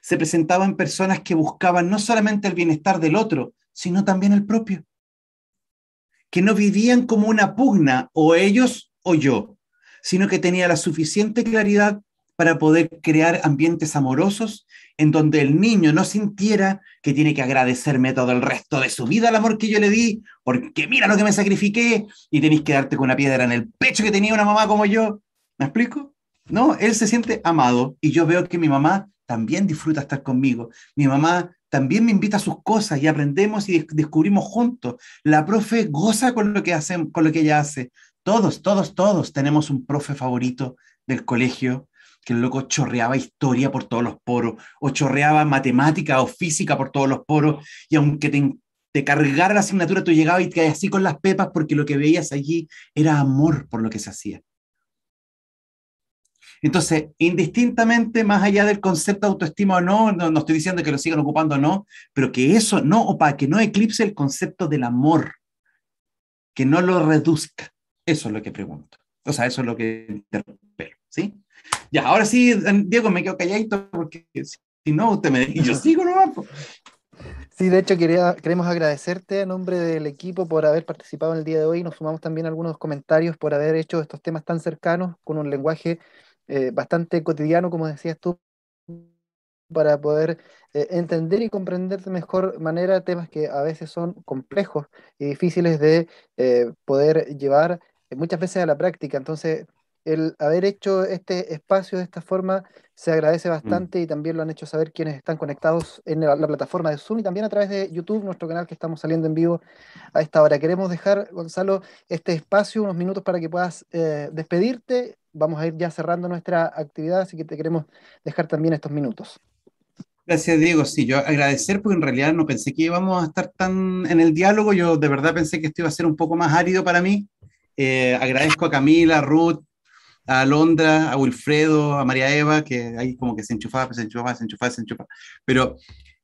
se presentaba en personas que buscaban no solamente el bienestar del otro, sino también el propio. Que no vivían como una pugna, o ellos o yo, sino que tenía la suficiente claridad para poder crear ambientes amorosos en donde el niño no sintiera que tiene que agradecerme todo el resto de su vida el amor que yo le di, porque mira lo que me sacrifiqué y tenéis que darte con una piedra en el pecho que tenía una mamá como yo. ¿Me explico? No, él se siente amado y yo veo que mi mamá también disfruta estar conmigo. Mi mamá también me invita a sus cosas y aprendemos y descubrimos juntos. La profe goza con lo que, con lo que ella hace. Todos, todos, todos tenemos un profe favorito del colegio que el loco chorreaba historia por todos los poros, o chorreaba matemática o física por todos los poros, y aunque te, cargara la asignatura, tú llegabas y caías así con las pepas porque lo que veías allí era amor por lo que se hacía. Entonces, indistintamente, más allá del concepto de autoestima o no, no, estoy diciendo que lo sigan ocupando o no, pero que eso no, o para que no eclipse el concepto del amor, que no lo reduzca. Eso es lo que pregunto. O sea, eso es lo que interpelo, ¿sí? Ya, ahora sí, em, Diego, me quedo calladito porque si no, usted me dice, yo sigo nomás. Sí, de hecho quería, queremos agradecerte a nombre del equipo por haber participado en el día de hoy. Nos sumamos también algunos comentarios por haber hecho estos temas tan cercanos con un lenguaje eh, bastante cotidiano, como decías tú, para poder eh, entender y comprender de mejor manera temas que a veces son complejos y difíciles de eh, poder llevar muchas veces a la práctica. Entonces, el haber hecho este espacio de esta forma se agradece mm. bastante y también lo han hecho saber quienes están conectados en la, plataforma de Zoom y también a través de YouTube, nuestro canal que estamos saliendo en vivo a esta hora. Queremos dejar, Gonzalo, este espacio, unos minutos para que puedas eh, despedirte. Vamos a ir ya cerrando nuestra actividad, así que te queremos dejar también estos minutos. Gracias, Diego. Sí, yo agradecer porque en realidad no pensé que íbamos a estar tan en el diálogo. Yo de verdad pensé que esto iba a ser un poco más árido para mí. Eh, agradezco a Camila, Ruth, a Alondra, a Wilfredo, a María Eva, que ahí como que se enchufaba, se enchufaba, se enchufaba, Pero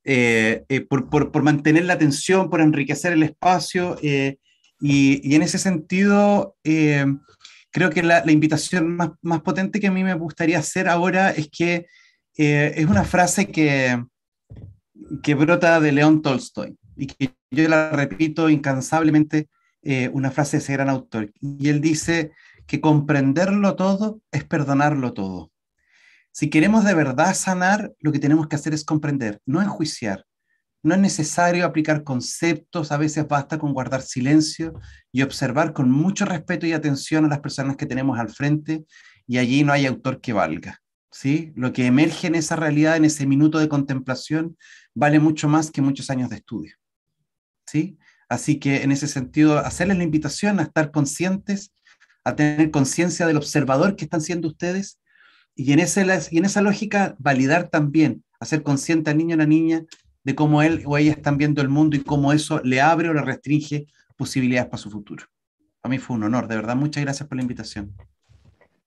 eh, eh, por, mantener la atención, por enriquecer el espacio. Eh, y, en ese sentido, creo que la, invitación más, potente que a mí me gustaría hacer ahora es que es una frase que, que brota de León Tolstoy y que yo la repito incansablemente, una frase de ese gran autor. Y él dice, que comprenderlo todo es perdonarlo todo. Si queremos de verdad sanar, lo que tenemos que hacer es comprender, no enjuiciar. No es necesario aplicar conceptos, a veces basta con guardar silencio y observar con mucho respeto y atención a las personas que tenemos al frente y allí no hay autor que valga. ¿sí? Lo que emerge en esa realidad, en ese minuto de contemplación, vale mucho más que muchos años de estudio. ¿sí? Así que en ese sentido, hacerles la invitación a estar conscientes a tener conciencia del observador que están siendo ustedes y en, en esa lógica validar también, hacer consciente al niño o la niña de cómo él o ella están viendo el mundo y cómo eso le abre o le restringe posibilidades para su futuro. A mí fue un honor, de verdad, muchas gracias por la invitación.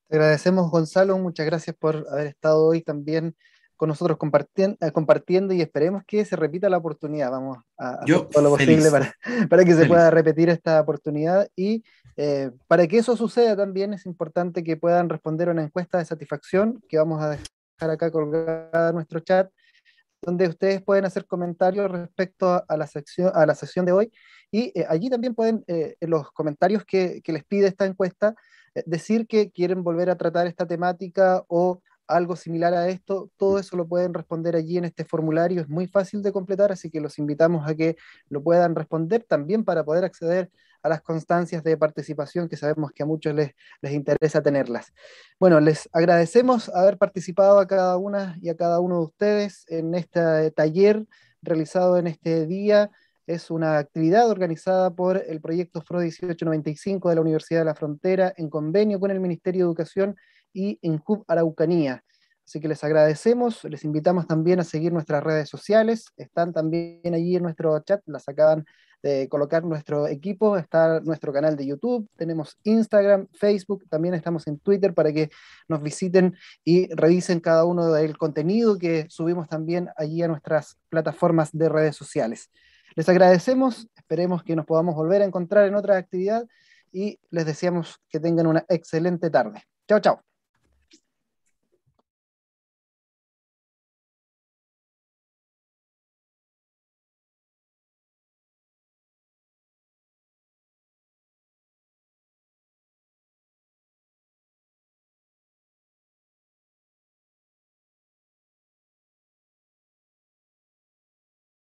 Te agradecemos, Gonzalo, muchas gracias por haber estado hoy también con nosotros eh, compartiendo, y esperemos que se repita la oportunidad. Vamos a, hacer todo lo posible <laughs> para, que se pueda repetir esta oportunidad y eh, para que eso suceda también es importante que puedan responder a una encuesta de satisfacción que vamos a dejar acá colgada en nuestro chat, donde ustedes pueden hacer comentarios respecto a, la, sección, sesión de hoy. Y eh, allí también pueden, eh, en los comentarios que, que, les pide esta encuesta, decir que quieren volver a tratar esta temática o algo similar a esto, todo eso lo pueden responder allí en este formulario, es muy fácil de completar, así que los invitamos a que lo puedan responder también para poder acceder a las constancias de participación que sabemos que a muchos les, les interesa tenerlas. Bueno, les agradecemos haber participado a cada una y a cada uno de ustedes en este taller realizado en este día. Es una actividad organizada por el proyecto FRO 1895 de la Universidad de la Frontera en convenio con el Ministerio de Educación y en hub Araucanía. Así que les agradecemos, les invitamos también a seguir nuestras redes sociales, están también allí en nuestro chat, las acaban de colocar nuestro equipo, está nuestro canal de YouTube, tenemos Instagram, Facebook, también estamos en Twitter para que nos visiten y revisen cada uno del contenido que subimos también allí a nuestras plataformas de redes sociales. Les agradecemos, esperemos que nos podamos volver a encontrar en otra actividad y les deseamos que tengan una excelente tarde. Chao, chao.